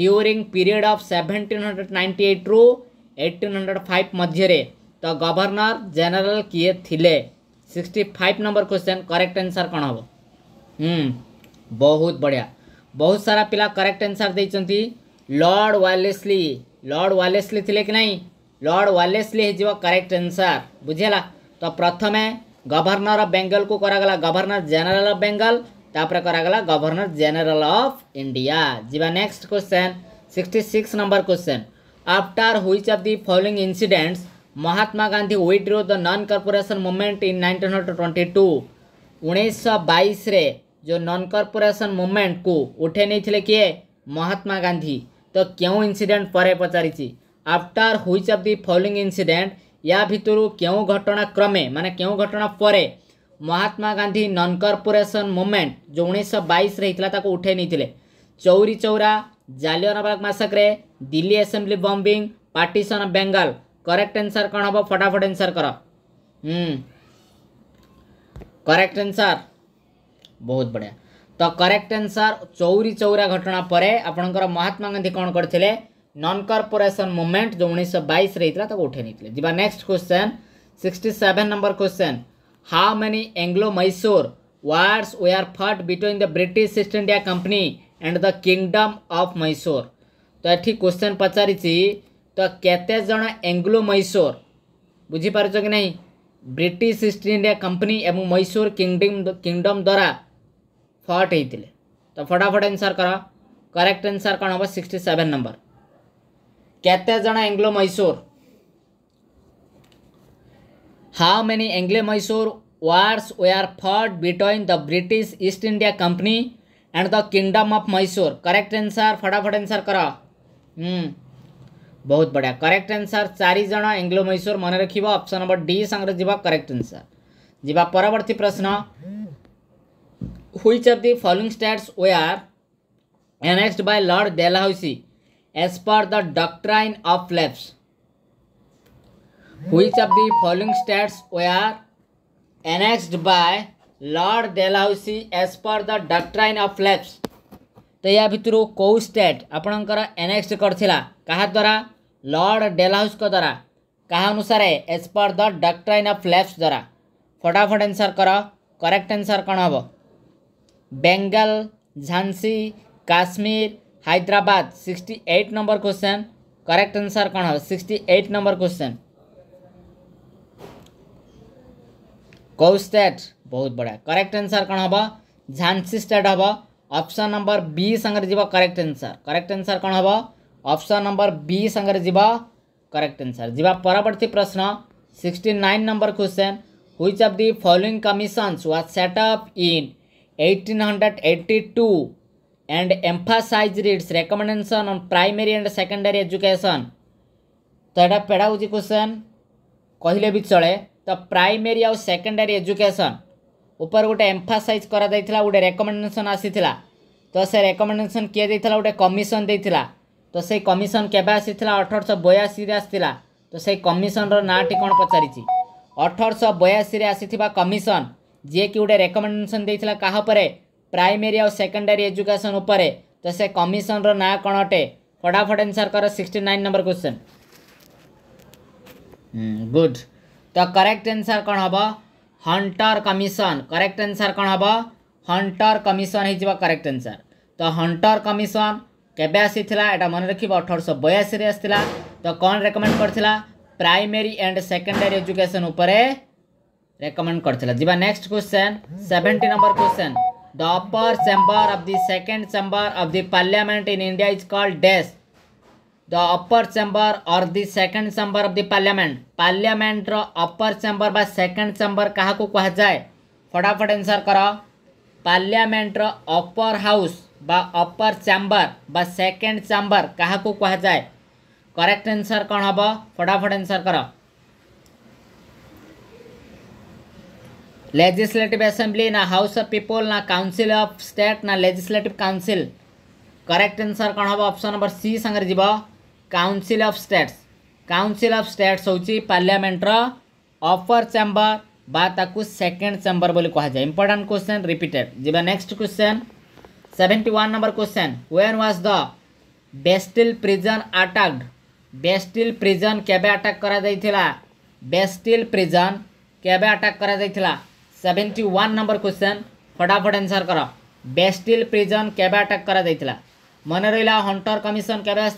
during period of 1798 ରୁ 1805 ମଧ୍ୟରେ ତ ଗଭର୍ଣ୍ଣର ଜେନେରାଲ କିଏ ଥିଲେ sixty five number question correct answer କ'ଣ ହେବ ହୁଁ ବହୁତ ବଢ଼ିଆ ବହୁତ ସାରା ପିଲା କରେକ୍ଟ ଆନ୍ସର୍ ଦେଇଛନ୍ତି ଲର୍ଡ଼ ୱାଲେସ୍ଲି ଲର୍ଡ଼ ୱାଲେସ୍ଲି ଥିଲେ କି ନାହିଁ ଲର୍ଡ଼ ୱାଲେସ୍ଲି ହେଇଯିବ କରେକ୍ଟ ଆନ୍ସର୍ ବୁଝିହେଲା ତ ପ୍ରଥମେ ಗವರ್ನರ್ ಆಫ್ ಬೆಂಗಾಲ್ಗೂ କରାಗಲ್ಲ ಗವರ್ನರ್ ಜನರಲ್ ಆಫ್ ಬೆಂಗಾಲ್ ତାପରେ କରାଗଲା ଗଭର୍ଣ୍ଣର ଜେନେରାଲ ଅଫ୍ ଇଣ୍ଡିଆ ଯିବା next question sixty six number question after which of the following incidents Mahatma Gandhi withdrew the non cooperation movement in nineteen hundred twenty two ଉଣେଇଶହ ବାଇଶରେ ଯେଉଁ non corporation ମୁଭମେଣ୍ଟକୁ ଉଠାଇ ନେଇଥିଲେ କିଏ ମହାତ୍ମା ଗାନ୍ଧୀ ତ କେଉଁ ଇନ୍ସିଡେଣ୍ଟ ପରେ ପଚାରିଛି after which of the following incident ୟା ଭିତରୁ କେଉଁ ଘଟଣାକ୍ରମେ ମାନେ କେଉଁ ଘଟଣା ପରେ Mahatma Gandhi non cooperation movement ଯେଉଁ ଉଣେଇଶହ ବାଇଶରେ ହେଇଥିଲା ତାକୁ ଉଠାଇ ନେଇଥିଲେ ଚୌରୀ ଚୌରା ଜାଲିଅନବାଗ ମାସକରେ Delhi assembly bombing partition Bengal correct answer କ'ଣ ହେବ ଫଟାଫଟ ଆନ୍ସର୍ କର କରେକ୍ଟ ଆନ୍ସର୍ ବହୁତ ବଢ଼ିଆ ତ କରେକ୍ଟ ଆନ୍ସର୍ ଚୌରୀ ଚୌରା ଘଟଣା ପରେ ଆପଣଙ୍କର ମହାତ୍ମା ଗାନ୍ଧୀ କ'ଣ କରିଥିଲେ नन कर्पोरेसन मुवमेंट जो उन्नीस रही था उठे नहीं जी next question sixty seven number question how many Anglo Mysore wars were fought between the British East India company and the kingdom of Mysore तो ये क्वेश्चन पचारि तो केतेज एंग्लो मैसूर बुझीपार कि ना ब्रिटिश ईस्ट इंडिया कंपनी एवं मैसूर किंगडम किंगडम द्वारा फट होते तो फटाफट एनसर कर करेक्ट एनसर कौन हम सिक्सटी सेवेन नंबर कितने जना Anglo Mysore how many Anglo mysore wars were fought between the British east India company and the kingdom of mysore correct answer फटाफट आंसर कर हम्म, बहुत बढ़िया करेक्ट आंसर चारि एंग्लो मैसूर मन रखिबो ऑप्शन नंबर डी संगे जीवा करेक्ट आंसर जीवा परवर्ती प्रश्न which of the following states were annexed by lord Dalhousie as per the doctrine of Flaps. Which of the following states were annexed by lord Dalhousie as per the doctrine of lapse तो या भितर कौ state आपणकर annex कर क्या द्वारा Lord डेलाउस द्वारा क्या अनुसार as per the doctrine of Phelps द्वारा फटाफट आंसर कर करेक्ट आंसर कौन हम Bengal Jhansi Kashmir Hyderabad sixty eight number question correct answer कौन है सिक्सटी एट नंबर क्वेश्चन कौ स्टेट बहुत बढ़िया करेक्ट आंसर कौन हम झांसी स्टेट हम ऑप्शन नंबर बी संगे जी करेक्ट आंसर करेक्ट आंसर कौन हम ऑप्शन नंबर बी संगे जी करेक्ट आंसर जी परवर्त प्रश्न sixty nine number question which of the following commission was set up in eighteen hundred eighty two and emphasized its recommendation on primary and secondary education तो यहाँ पेड़ हूँ क्वेश्चन कहले भी चले तो प्राइमरी आउ सेकेंडरी एजुकेशन ऊपर गोटे एम्फासाइज कर गोटे रेकमेडेसन आसी तो से रेकमेडेसन किए दे गोटे कमिशन दे तो से कमिशन के अठरश बयासी तो से कमिशन राँटी कौन पचार अठरश बयासी आसी कमिशन जी कि गोटे रेकमेडेसन देखा क्या ପ୍ରାଇମେରୀ ଆଉ ସେକେଣ୍ଡାରୀ ଏଜୁକେସନ୍ ଉପରେ ତ ସେ କମିଶନ୍ର ନାଁ କ'ଣ ଅଟେ ଫଟାଫଟ ଆନ୍ସର୍ କର sixty nine number question good ତ କରେକ୍ଟ ଆନ୍ସର୍ କ'ଣ ହେବ ହଣ୍ଟର କମିଶନ୍ କରେକ୍ଟ ଆନ୍ସର୍ କ'ଣ ହେବ ହଣ୍ଟର କମିଶନ୍ ହେଇଯିବ କରେକ୍ଟ ଆନ୍ସର୍ ତ ହଣ୍ଟର କମିଶନ୍ କେବେ ଆସିଥିଲା ଏଇଟା ମନେ ରଖିବ ଅଠରଶହ ବୟାଅଶୀରେ ଆସିଥିଲା ତ କ'ଣ ରେକମେଣ୍ଡ କରିଥିଲା ପ୍ରାଇମେରୀ ଆଣ୍ଡ ସେକେଣ୍ଡାରୀ ଏଜୁକେସନ୍ ଉପରେ ରେକମେଣ୍ଡ କରିଥିଲା ଯିବା next question seventy number question The upper chamber of the second chamber of the parliament in India is called dash. The upper chamber or the second chamber of the parliament. Parliament रो upper chamber बा second chamber कहाँ को कहा जाए फटाफट answer करो parliament रो upper house बा upper chamber बा सेकेंड चैम्बर क्या कहुए करेक्ट आंसर कौन हम फटाफट आंसर करो लेजिस्लेटिव असेंबली ना हाउस ऑफ पीपल ना काउनसिल ऑफ स्टेट ना लेजिस्लेटिव काउनसिल करेक्ट आंसर कौन हम ऑप्शन नंबर सी संगे जीव council of states council of states हूँ पार्लियामेंटर अपर चेम्बर बाकु सेकेंड चेम्बर बोली कहुए इंपोर्टाट क्वेश्चन रिपीटेड जी next question seventy one number question when was the Bastille prison आटाक्ड Bastille prison केवे आटाक बेस्टिल प्रिजन केवे attack seventy one number question फटाफट answer कर बेस्टिल प्रिजन केवे attack कर मन रहा हंटर कमिशन केवे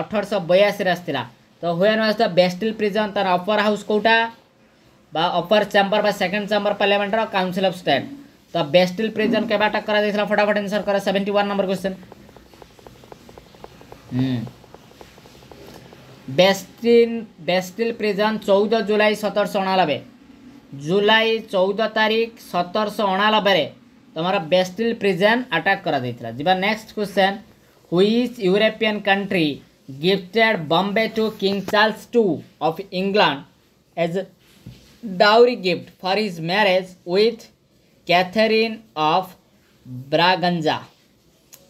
अठरश बयाशी आ तो ह्वेन वाज बेस्टिल प्रिजन तार अपर हाउस कौटा बा अपर चेम्बर सेकेंड चेम्बर पार्लियामेंटर काउनसिल अफ स्टेट तो बेस्टिल प्रिजन केवे आटाक कर फटाफट आंसर कर seventy one number question Bastille Bastille prison चौदह जुलाई सतरश अणानबे जुलाई चौदह तारीख सतर सौ अणानबे तुम बेस्टिल प्रिजेन आटाक कर next question which European country gifted Bombay to king Charles two of England as dowry gift for his marriage with Catherine of Braganza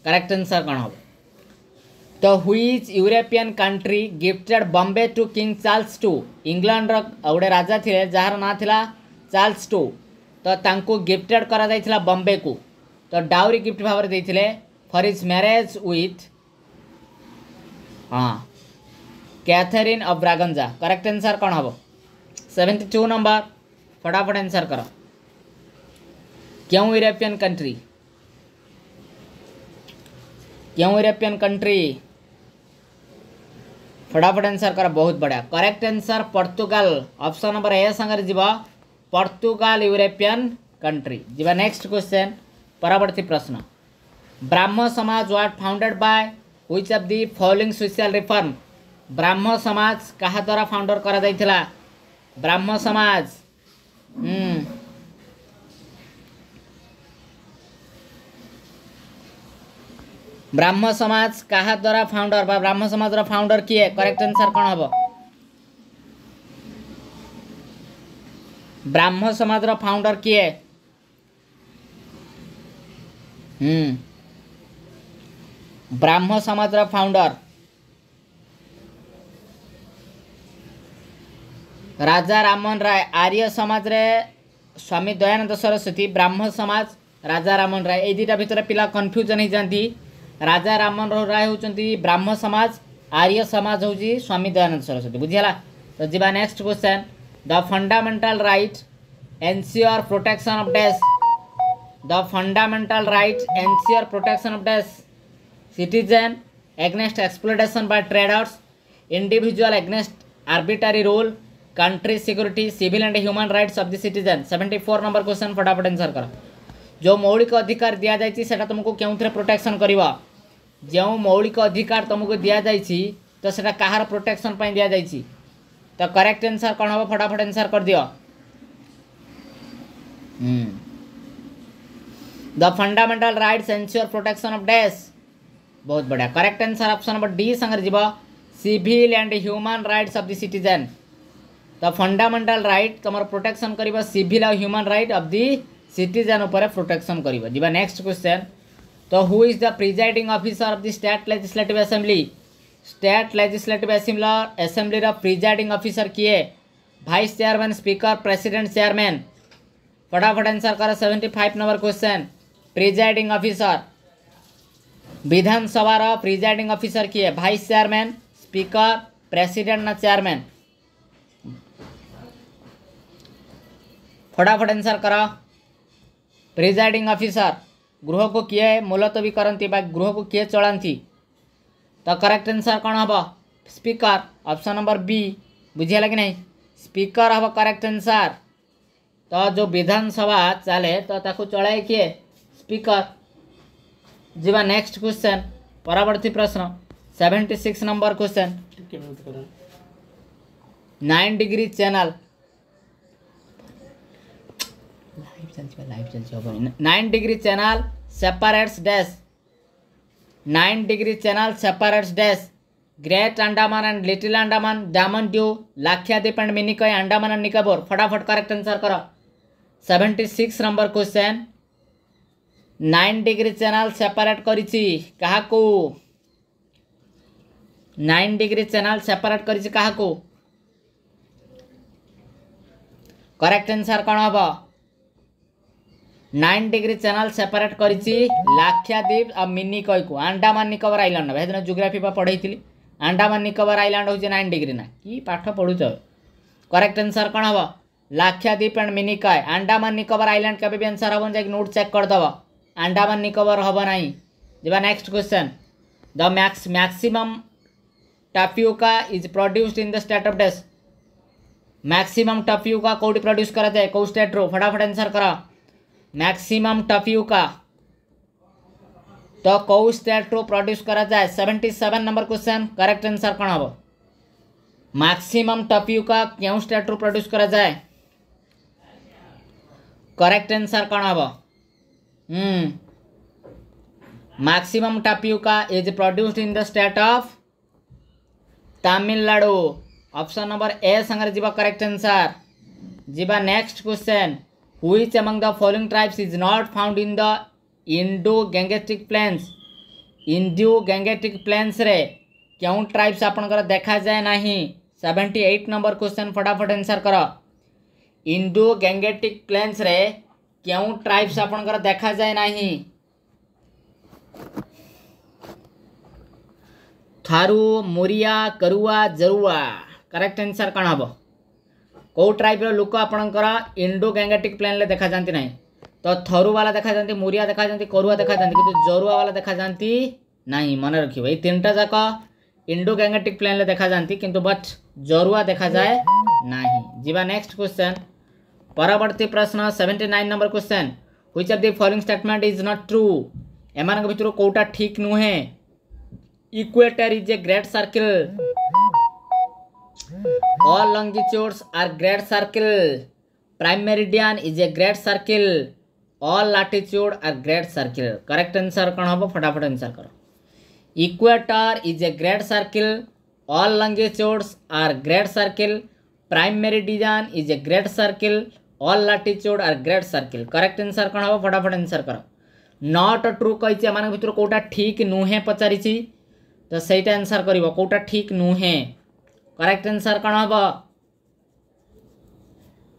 correct answer कौन हम the which European country gifted Bombay to king Charles two ଇଂଲଣ୍ଡର ଗୋଟେ ରାଜା ଥିଲେ ଯାହାର ନାଁ ଥିଲା Charles two ତ ତାଙ୍କୁ ଗିଫ୍ଟେଡ୍ କରାଯାଇଥିଲା ବମ୍ବେକୁ ତ ଡାଉରି ଗିଫ୍ଟ ଭାବରେ ଦେଇଥିଲେ ଫର୍ ଇଜ୍ ମ୍ୟାରେଜ୍ ୱିଥ୍ ହଁ Catherine of Braganza correct answer କ'ଣ ହେବ ସେଭେଣ୍ଟି ଟୁ ନମ୍ବର ଫଟାଫଟ ଆନ୍ସର୍ କର କେଉଁ ୟୁରୋପିଆନ୍ କଣ୍ଟ୍ରି କେଉଁ ୟୁରୋପିଆନ୍ କଣ୍ଟ୍ରି फटाफट आंसर कर बहुत बढ़िया correct answer Portugal option number A संगे जी पर्तुगाल यूरोपियन कंट्री जी नेक्स्ट क्वेश्चन परवर्ती प्रश्न Brahmo Samaj was founded by which of the following social reform Brahmo Samaj क्या द्वारा फाउंडर कर ब्राह्म समाज हम्म। ब्राह्मज कहाद्वारा फाउन्डर ब्राह्मसमाज र फाउ ब्राह्मसमाज र फाउ ब्राह्मसमाजर राजा रामन राय स्वामी दयानंद सरस्वती रामन राय राई एउटा पिला कन्फ्युजन हुन्छ ରାଜା ରାମମୋହନ ରାୟ ହେଉଛନ୍ତି ବ୍ରାହ୍ମ ସମାଜ ଆର୍ଯ୍ୟ ସମାଜ ହେଉଛି ସ୍ୱାମୀ ଦୟାନନ୍ଦ ସରସ୍ୱତୀ ବୁଝିହେଲା ତ ଯିବା next question the fundamental right ensure protection of dash the fundamental right ensure protection of dash citizen against exploitation by traders individual against arbitrary rule country security civil and human rights of the citizen 74 number question फटाफट answer करो जो मौलिक अधिकार दिया जाय छी सेटा तुमको केउथरे प्रोटेक्शन करबा ଯେଉଁ ମୌଳିକ ଅଧିକାର ତୁମକୁ ଦିଆଯାଇଛି ତ ସେଇଟା କାହାର ପ୍ରୋଟେକ୍ସନ୍ ପାଇଁ ଦିଆଯାଇଛି ତ एनसर कौन କ'ଣ फटाफट एनसर कर the the fundamental rights ensure protection of dash बहुत बढ़िया correct answer option number D संगे जीव civil and human rights of the citizen the fundamental right तुम प्रोटेक्शन कर सिविल और human right of the citizen protection कर question तो who is the presiding officer of the state legislative assembly state legislative असेंबलर assembly presiding officer किए vice chairman speaker president chairman फटाफट answer करो seventy five number question presiding officer विधानसभा presiding officer किए vice chairman speaker president ना chairman फटाफट answer करो presiding officer गृह को किए मुलतवी करती गृह को किए चलाती तो करेक्ट आंसर कौन हम स्पीकर ऑप्शन नंबर बी बुझेगा कि नहीं स्पीकर हम करेक्ट आंसर तो जो विधानसभा चले तो ताकू चलाए किए स्पीकर जीवा नेक्स्ट क्वेश्चन परवर्ती प्रश्न seventy six number question nine degree channel सेन्स में लाइफ चलती हेबनि nine degree channel separates dash nine degree channel separates dash great Andaman and little Andaman Daman Diu Lakshadweep and Minicoy Andaman and Nicobar फटाफट करेक्ट आंसर करो seventy six number question nine degree channel separate करिछि nine degree channel separate correct answer कौन हम nine degree channel separate करी लाक्षाद्वीप आ मिनिकय को Andaman Nicobar island हेदिन geography पढ़ई आंडामान निकोबर आइलैंड हूँ नाइन डिग्री ना कि पाठ पढ़ुच करेक्ट आंसर कौन हम लाक्षाद्वीप एंड मिनिकय आंडामान निकोबर आइलैंड केवे भी आंसर हम जैसे नोट चेक करदेव आंडामान निकोबर हम ना जब next question the max maximum tapioca is produced in the state of dash maximum tapioca कौटी प्रड्यूस कराए कौ स्टेट्रु फटाफट आंसर करा मैक्सिमम टफयू का तो कौ स्टेट रू प्रड्यूस कराए seventy seven number question correct answer कौन हम मैक्सिमम टफयू का क्यों स्टेट रू प्रड्यूस कराए करेक्ट आंसर कौन हम maximum tapioca is produced in the state of Tamil Nadu option number A संगे जी करेक्ट आंसर जी next question which among the following tribes is not found in the Indo Gangetic plains Indo Gangetic ପ୍ଲେନ୍ସରେ କେଉଁ tribes ଆପଣଙ୍କର ଦେଖାଯାଏ ନାହିଁ ସେଭେଣ୍ଟି ଏଇଟ୍ ନମ୍ବର କ୍ୱେଶ୍ଚନ୍ ଫଟାଫଟ answer କର ଇଣ୍ଡୋ-ଗ୍ୟାଙ୍ଗେଟିକ୍ ପ୍ଲେନ୍ସରେ କେଉଁ ଟ୍ରାଇବ୍ସ ଆପଣଙ୍କର ଦେଖାଯାଏ ନାହିଁ थारू मोरिया करुआ जरुआ करेक्ट आंसर कौन हम कौ ट्राइब्र लोक आप इंडो गैंगेटिक प्लेन देखा जाती ना तो थरुवाला देखा जाती मुरिया देखा जाती करुआ देखा जाती कितनी जरुआवाला देखा जाती ना मन रखी तीन टा जाक इंडो गैंगेटिक प्लेन देखा जाती कितु बट जरुआ देखा जाए ना जीवा नेक्स्ट क्वेश्चन परवर्त प्रश्न seventy nine number question which are the following statement is not true एम भितर कौटा ठिक नुहे equator is a great circle All longitudes are great circle. Prime meridian is a great circle. All latitude are great circle. Correct answer कौन हम फटाफट answer करो Equator is a great circle. All longitudes are great circle. Prime meridian is a great circle. All latitude are great circle. Correct answer कौन हम फटाफट answer करो नट true कही आम भितर कौटा ठीक नुहे पचारि तो सहीटा आंसर कर कौटा ठीक नुहे करेक्ट आंसर कौन हम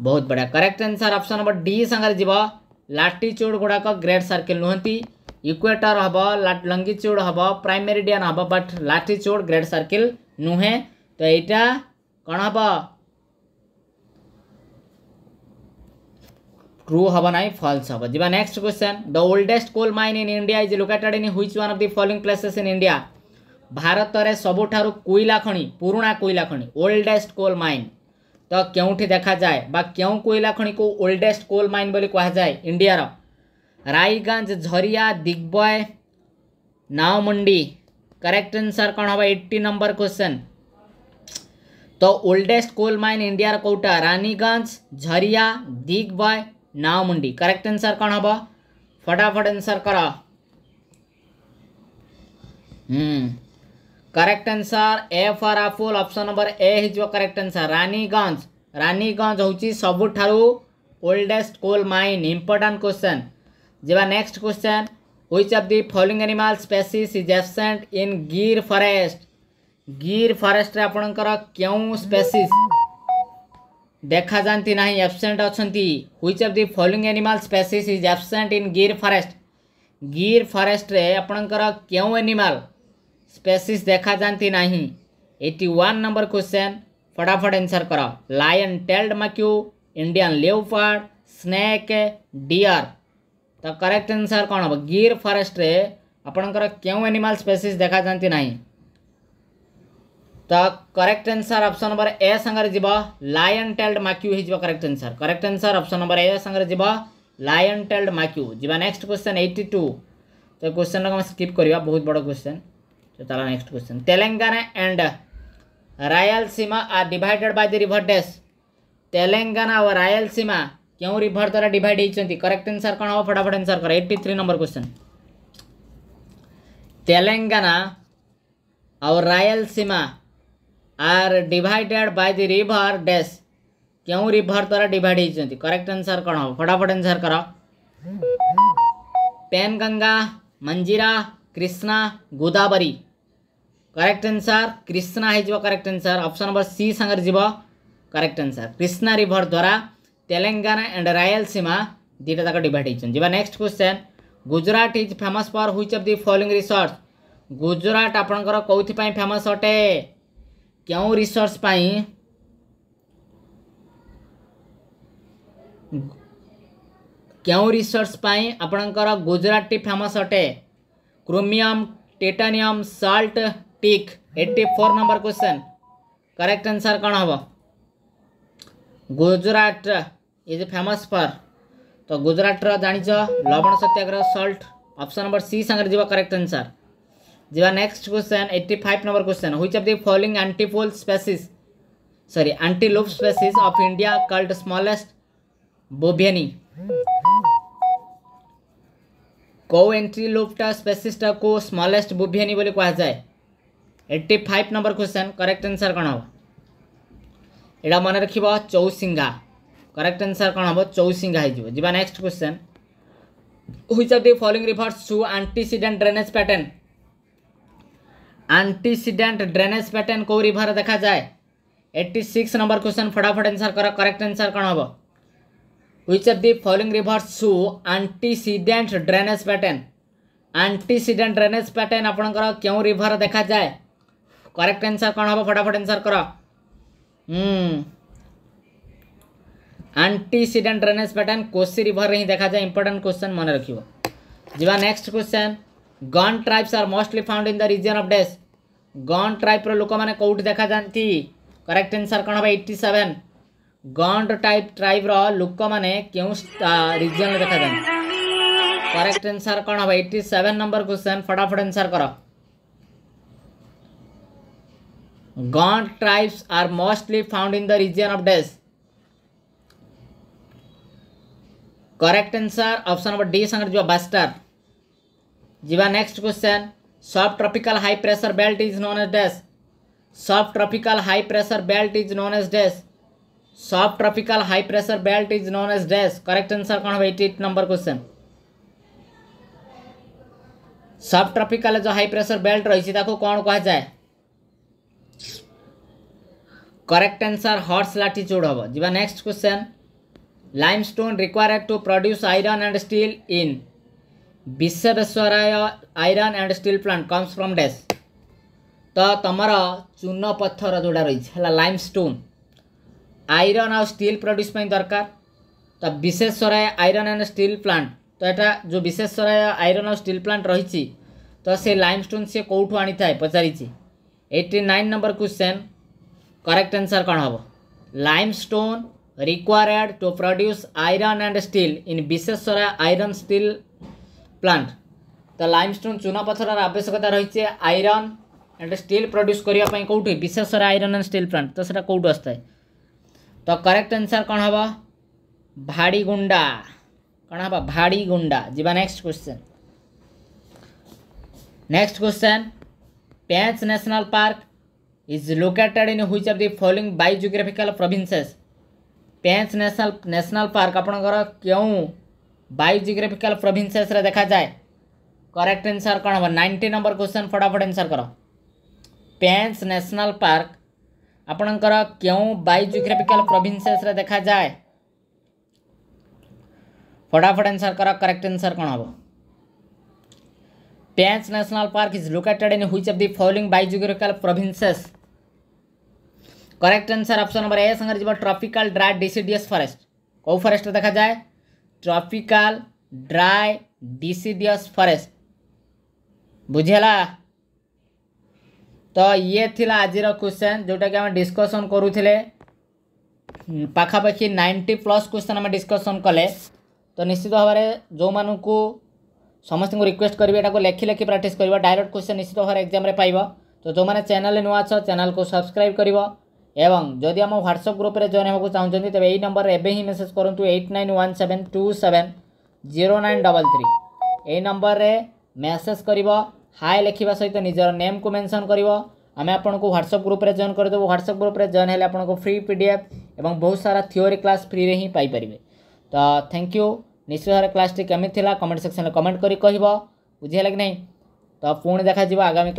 बहुत बढ़िया correct answer option number D संगे जीव लाटिच्यूड गुड़ाक ग्रेट सर्किल नुहति इक्वेटर हम लंगिच्यूड हम प्राइमेरीडियन हम बट लाटिच्यूड ग्रेट सर्किल नुहे तो यहाँ कौन हम ट्रु हम ना फल्स हम जी next question the oldest coal mine in India is located in which one of the following places in India ଭାରତରେ ସବୁଠାରୁ କୋଇଲା ଖଣି ପୁରୁଣା କୋଇଲା ଖଣି ଓଲ୍ଡେଷ୍ଟ କୋଲ୍ ମାଇନ୍ ତ କେଉଁଠି ଦେଖାଯାଏ ବା କେଉଁ କୋଇଲା ଖଣିକୁ ଓଲ୍ଡେଷ୍ଟ କୋଲ୍ ମାଇନ୍ ବୋଲି କୁହାଯାଏ ଇଣ୍ଡିଆର ରାଇଗଞ୍ଜ ଝରିଆ ଦିଗ୍ବୟ ନାଓମୁଣ୍ଡି करेक्ट आंसर कौन हम एट्टी नंबर क्वेश्चन तो ओल्डेस्ट कोल माइन इंडिया कौटा रानीगंज झरिया दिग्बय नावमुंडी करेक्ट आंसर कौन हम फटाफट आंसर कर hmm correct answer A for apple option number A हो करेक्ट आंसर रानीगंज रानीगंज हूँ सबुठारू oldest coal mine important question जवा next question which of the following animal species is absent in Gir forest Gir forest आपणकर क्यों स्पेसीज देखा जाती ना एबसेंट अच्छा which of the following animal species is absent in Gir forest Gir forest आपणकर क्यों animal species देखा जाती नहीं एट्टी वन नंबर क्वेश्चन फटाफट आंसर करो lion tailed macaque Indian leopard snake deer तो करेक्ट आंसर कौन हम गिर फरेस्ट रे ଆପଣଙ୍କର କେଉଁ ଆନିମାଲ୍ ସ୍ପେସିସ୍ ଦେଖାଯାଆନ୍ତି ନାହିଁ ତ correct answer option number A ସାଙ୍ଗରେ ଯିବ ଲାୟନ୍ ଟେଲ୍ଡ ମାକ୍ୟୁ ହେଇଯିବ correct answer correct answer option number A ସାଙ୍ଗରେ ଯିବ ଲାୟନ୍ ଟେଲ୍ଡ ମାକ୍ୟୁ ଯିବା ନେକ୍ସଟ କ୍ୱେଶ୍ଚନ୍ ଏଇଟି ଟୁ ତ କ୍ୱେଶ୍ଚନ୍ଟାକୁ ଆମେ ସ୍କିପ୍ କରିବା ବହୁତ ବଡ଼ କ୍ୱେଶ୍ଚନ୍ तो चला next question Telangana and Rayalaseema are divided by the river dash Telangana और रायलसीमा क्यों रिभर द्वारा डिवाइड होती करेक्ट आंसर कौन हम फटाफट आंसर कर eighty three number question Telangana और Rayalaseema are divided by the river dash क्यों रिभर द्वारा डिवाइड होती करेक्ट आंसर कौन हम फटाफट आंसर कर पेनगंगा मंजीरा कृष्णा गोदावरी ಕರೆಕ್ಟ್ ಆನ್ಸರ್ ಕೃಷ್ಣ ହେଇଯିବ correct answer option number C ସାଙ୍ଗରେ ଯିବ କରେକ୍ଟ ଆନ୍ସର୍ କ୍ରିଷ୍ଣା ରିଭର୍ ଦ୍ୱାରା ତେଲେଙ୍ଗାନା ଆଣ୍ଡ ରାୟଲସୀମା ଦୁଇଟା ଯାକ ଡିଭାଇଡ୍ ହେଇଛନ୍ତି ଯିବା next question Gujarat is famous for which of the following research Gujarat ଆପଣଙ୍କର କେଉଁଥିପାଇଁ ଫେମସ୍ ଅଟେ କେଉଁ ରିସର୍ଚ୍ଚ ପାଇଁ କେଉଁ ରିସର୍ଚ୍ଚ ପାଇଁ ଆପଣଙ୍କର ଗୁଜରାଟଟି ଫେମସ୍ ଅଟେ କ୍ରୋମିୟମ୍ ଟିଟାନିୟମ୍ ସଲ୍ଟ टिक eighty four number question correct answer कौन हम गुजरात इज फेमस फर तो गुजरात जाच लवण सत्याग्रह सल्ट ऑप्शन नंबर सी सागर जी करेक्ट आंसर जी next question eighty five number question which of the following एंटीफोल species sorry antelope species of India called smallest बोभियनी कौ एंटीलोप्टा स्पेसीस्टा को स्मॉलेस्ट बोभियनी कहुए eighty five number question correct answer कौन हम यहाँ मन रख चौसिंगा करेक्ट आंसर कौन हम चौसिंगा हो जी next question which are the following refers to antecedent drainage pattern antecedent drainage pattern कौ रिभर देखा जाए एट्टी सिक्स नंबर क्वेश्चन फटाफट आंसर कर करेक्ट आंसर कौन हम which of the following rivers show antecedent drainage pattern antecedent drainage pattern আপনার কেউ river দেখা যায় କରେକ୍ଟ ଆନ୍ସର୍ କ'ଣ ହେବ ଫଟାଫଟ ଆନ୍ସର୍ କର ଆଣ୍ଟିସିଡେଣ୍ଟ ଡ୍ରେନେଜ୍ ପ୍ୟାଟର୍ନ କୋସି ରିଭରରେ ହିଁ ଦେଖାଯାଏ ଇମ୍ପୋର୍ଟାଣ୍ଟ କ୍ୱେଶ୍ଚନ୍ ମନେ ରଖିବ ଯିବା next question Gond tribes are mostly found in the region of dash Gond ଟ୍ରାଇବ୍ର ଲୋକମାନେ କେଉଁଠି ଦେଖାଯାଆନ୍ତି କରେକ୍ଟ ଆନ୍ସର୍ କ'ଣ ହେବ ଏଇଟି ସେଭେନ୍ ଗଣ୍ଡ ଟାଇପ୍ ଟ୍ରାଇବ୍ର ଲୋକମାନେ କେଉଁ ରିଜିଅନ୍ରେ ଦେଖାଯାଆନ୍ତି କରେକ୍ଟ ଆନ୍ସର୍ କ'ଣ ହେବ ଏଇଟି ସେଭେନ୍ ନମ୍ବର କ୍ୱେଶ୍ଚନ୍ ଫଟାଫଟ ଆନ୍ସର୍ କର Gond tribes are mostly found in the region of dash correct answer option number D संग बस्टर जीवा next question subtropical high pressure belt is known as dash subtropical high pressure belt is known as dash subtropical high pressure belt is known as dash correct answer कौन है eight number question subtropical जो high pressure belt रही कौन कह जाए correct answer hers latitude हम जी next question limestone required to produce iron and steel in Visvesvaraya iron and steel plant comes from dash तो तुम चून पथर जोड़ा रही है लाइम स्टोन आयरन आ प्रड्यूस दरकार तो Visvesvaraya iron and steel plant तो यहाँ जो विशेश्वराय आयरन आ प्लांट रही तो से लाइम स्टोन सी कौटू आनी थाए पचारि eighty nine number question correct answer कौन हम limestone required to produce iron and steel in विशेषकर आयरन स्टील प्लांट तो लाइमस्टोन चूनापथर आवश्यकता रही है आईरन एंड स्टील प्रोड्यूस करने कौटी विशेषकर आईरन एंड स्टील प्लांट तो सर कौटू आए तो करेक्ट आंसर कौन हम भाड़ीगुंडा कौन हम भाड़ीगुंडा जी next question next question Pench national park is located in which of the following by geographical provinces national national park आपणकर क्यों बायो देखा जाए करेक्ट आंसर कौन हम नाइंटी नंबर क्वेश्चन फटाफट आंसर कर पेंच नेशनल पार्क आपणकर क्यों बायो देखा जाए फटाफट आंसर कर करेक्ट आंसर कौन हम Pench national park is located in which of the following bio provinces correct answer option number A संगे जी ट्रॉपिकल ड्राए डिसीडियस फरेस्ट कौ फरेस्ट देखा जाए ट्रॉपिकल ड्राए डिसीडियस फरेस्ट बुझेगा तो ये थिला आज क्वेश्चन जोटा कि आम डिस्कसन करुले पखापाखि नाइंटी प्लस क्वेश्चन आम डिस्कसन कले तो निश्चित भाव जो मानू समस्त को रिक्वेस्ट करेंगे लेखि लेखि प्राक्ट कर डायरेक्ट क्वेश्चन निश्चित भाव एक्जाम पाइब तो जो मैंने चैनल नुआ अच्छ चैनल को सब्सक्राइब कर এবং যদি ଆମ ହ୍ୱାଟ୍ସଆପ୍ ଗ୍ରୁପ୍ରେ ଜଏନ୍ ହେବାକୁ ଚାହୁଁଛନ୍ତି ତେବେ ଏଇ ନମ୍ବରରେ ଏବେ ହିଁ ମେସେଜ୍ କରନ୍ତୁ eight nine one seven two seven zero nine double three ଏଇ ନମ୍ବରରେ ମେସେଜ୍ କରିବ ହାଏ ଲେଖିବା ସହିତ ନିଜର ନେମ୍କୁ ମେନ୍ସନ୍ କରିବ ଆମେ ଆପଣଙ୍କୁ ହ୍ୱାଟ୍ସଆପ୍ ଗ୍ରୁପ୍ରେ ଜଏନ୍ କରିଦେବୁ ହ୍ୱାଟ୍ସଆପ୍ ଗ୍ରୁପ୍ରେ ଜଏନ୍ ହେଲେ ଆପଣଙ୍କୁ ଫ୍ରି ପି ଡି ଏଫ୍ ଏବଂ ବହୁତ ସାରା ଥିଓରି କ୍ଲାସ୍ ଫ୍ରିରେ ହିଁ ପାଇପାରିବେ ତ ଥ୍ୟାଙ୍କ ୟୁ ନିଶ୍ଚୟ ଭାବରେ କ୍ଲାସ୍ଟି କେମିତି ଥିଲା କମେଣ୍ଟ ସେକ୍ସନ୍ରେ କମେଣ୍ଟ କରି କହିବ ବୁଝି ହେଲା କି ନାହିଁ ତ ପୁଣି ଦେଖାଯିବ ଆଗାମୀ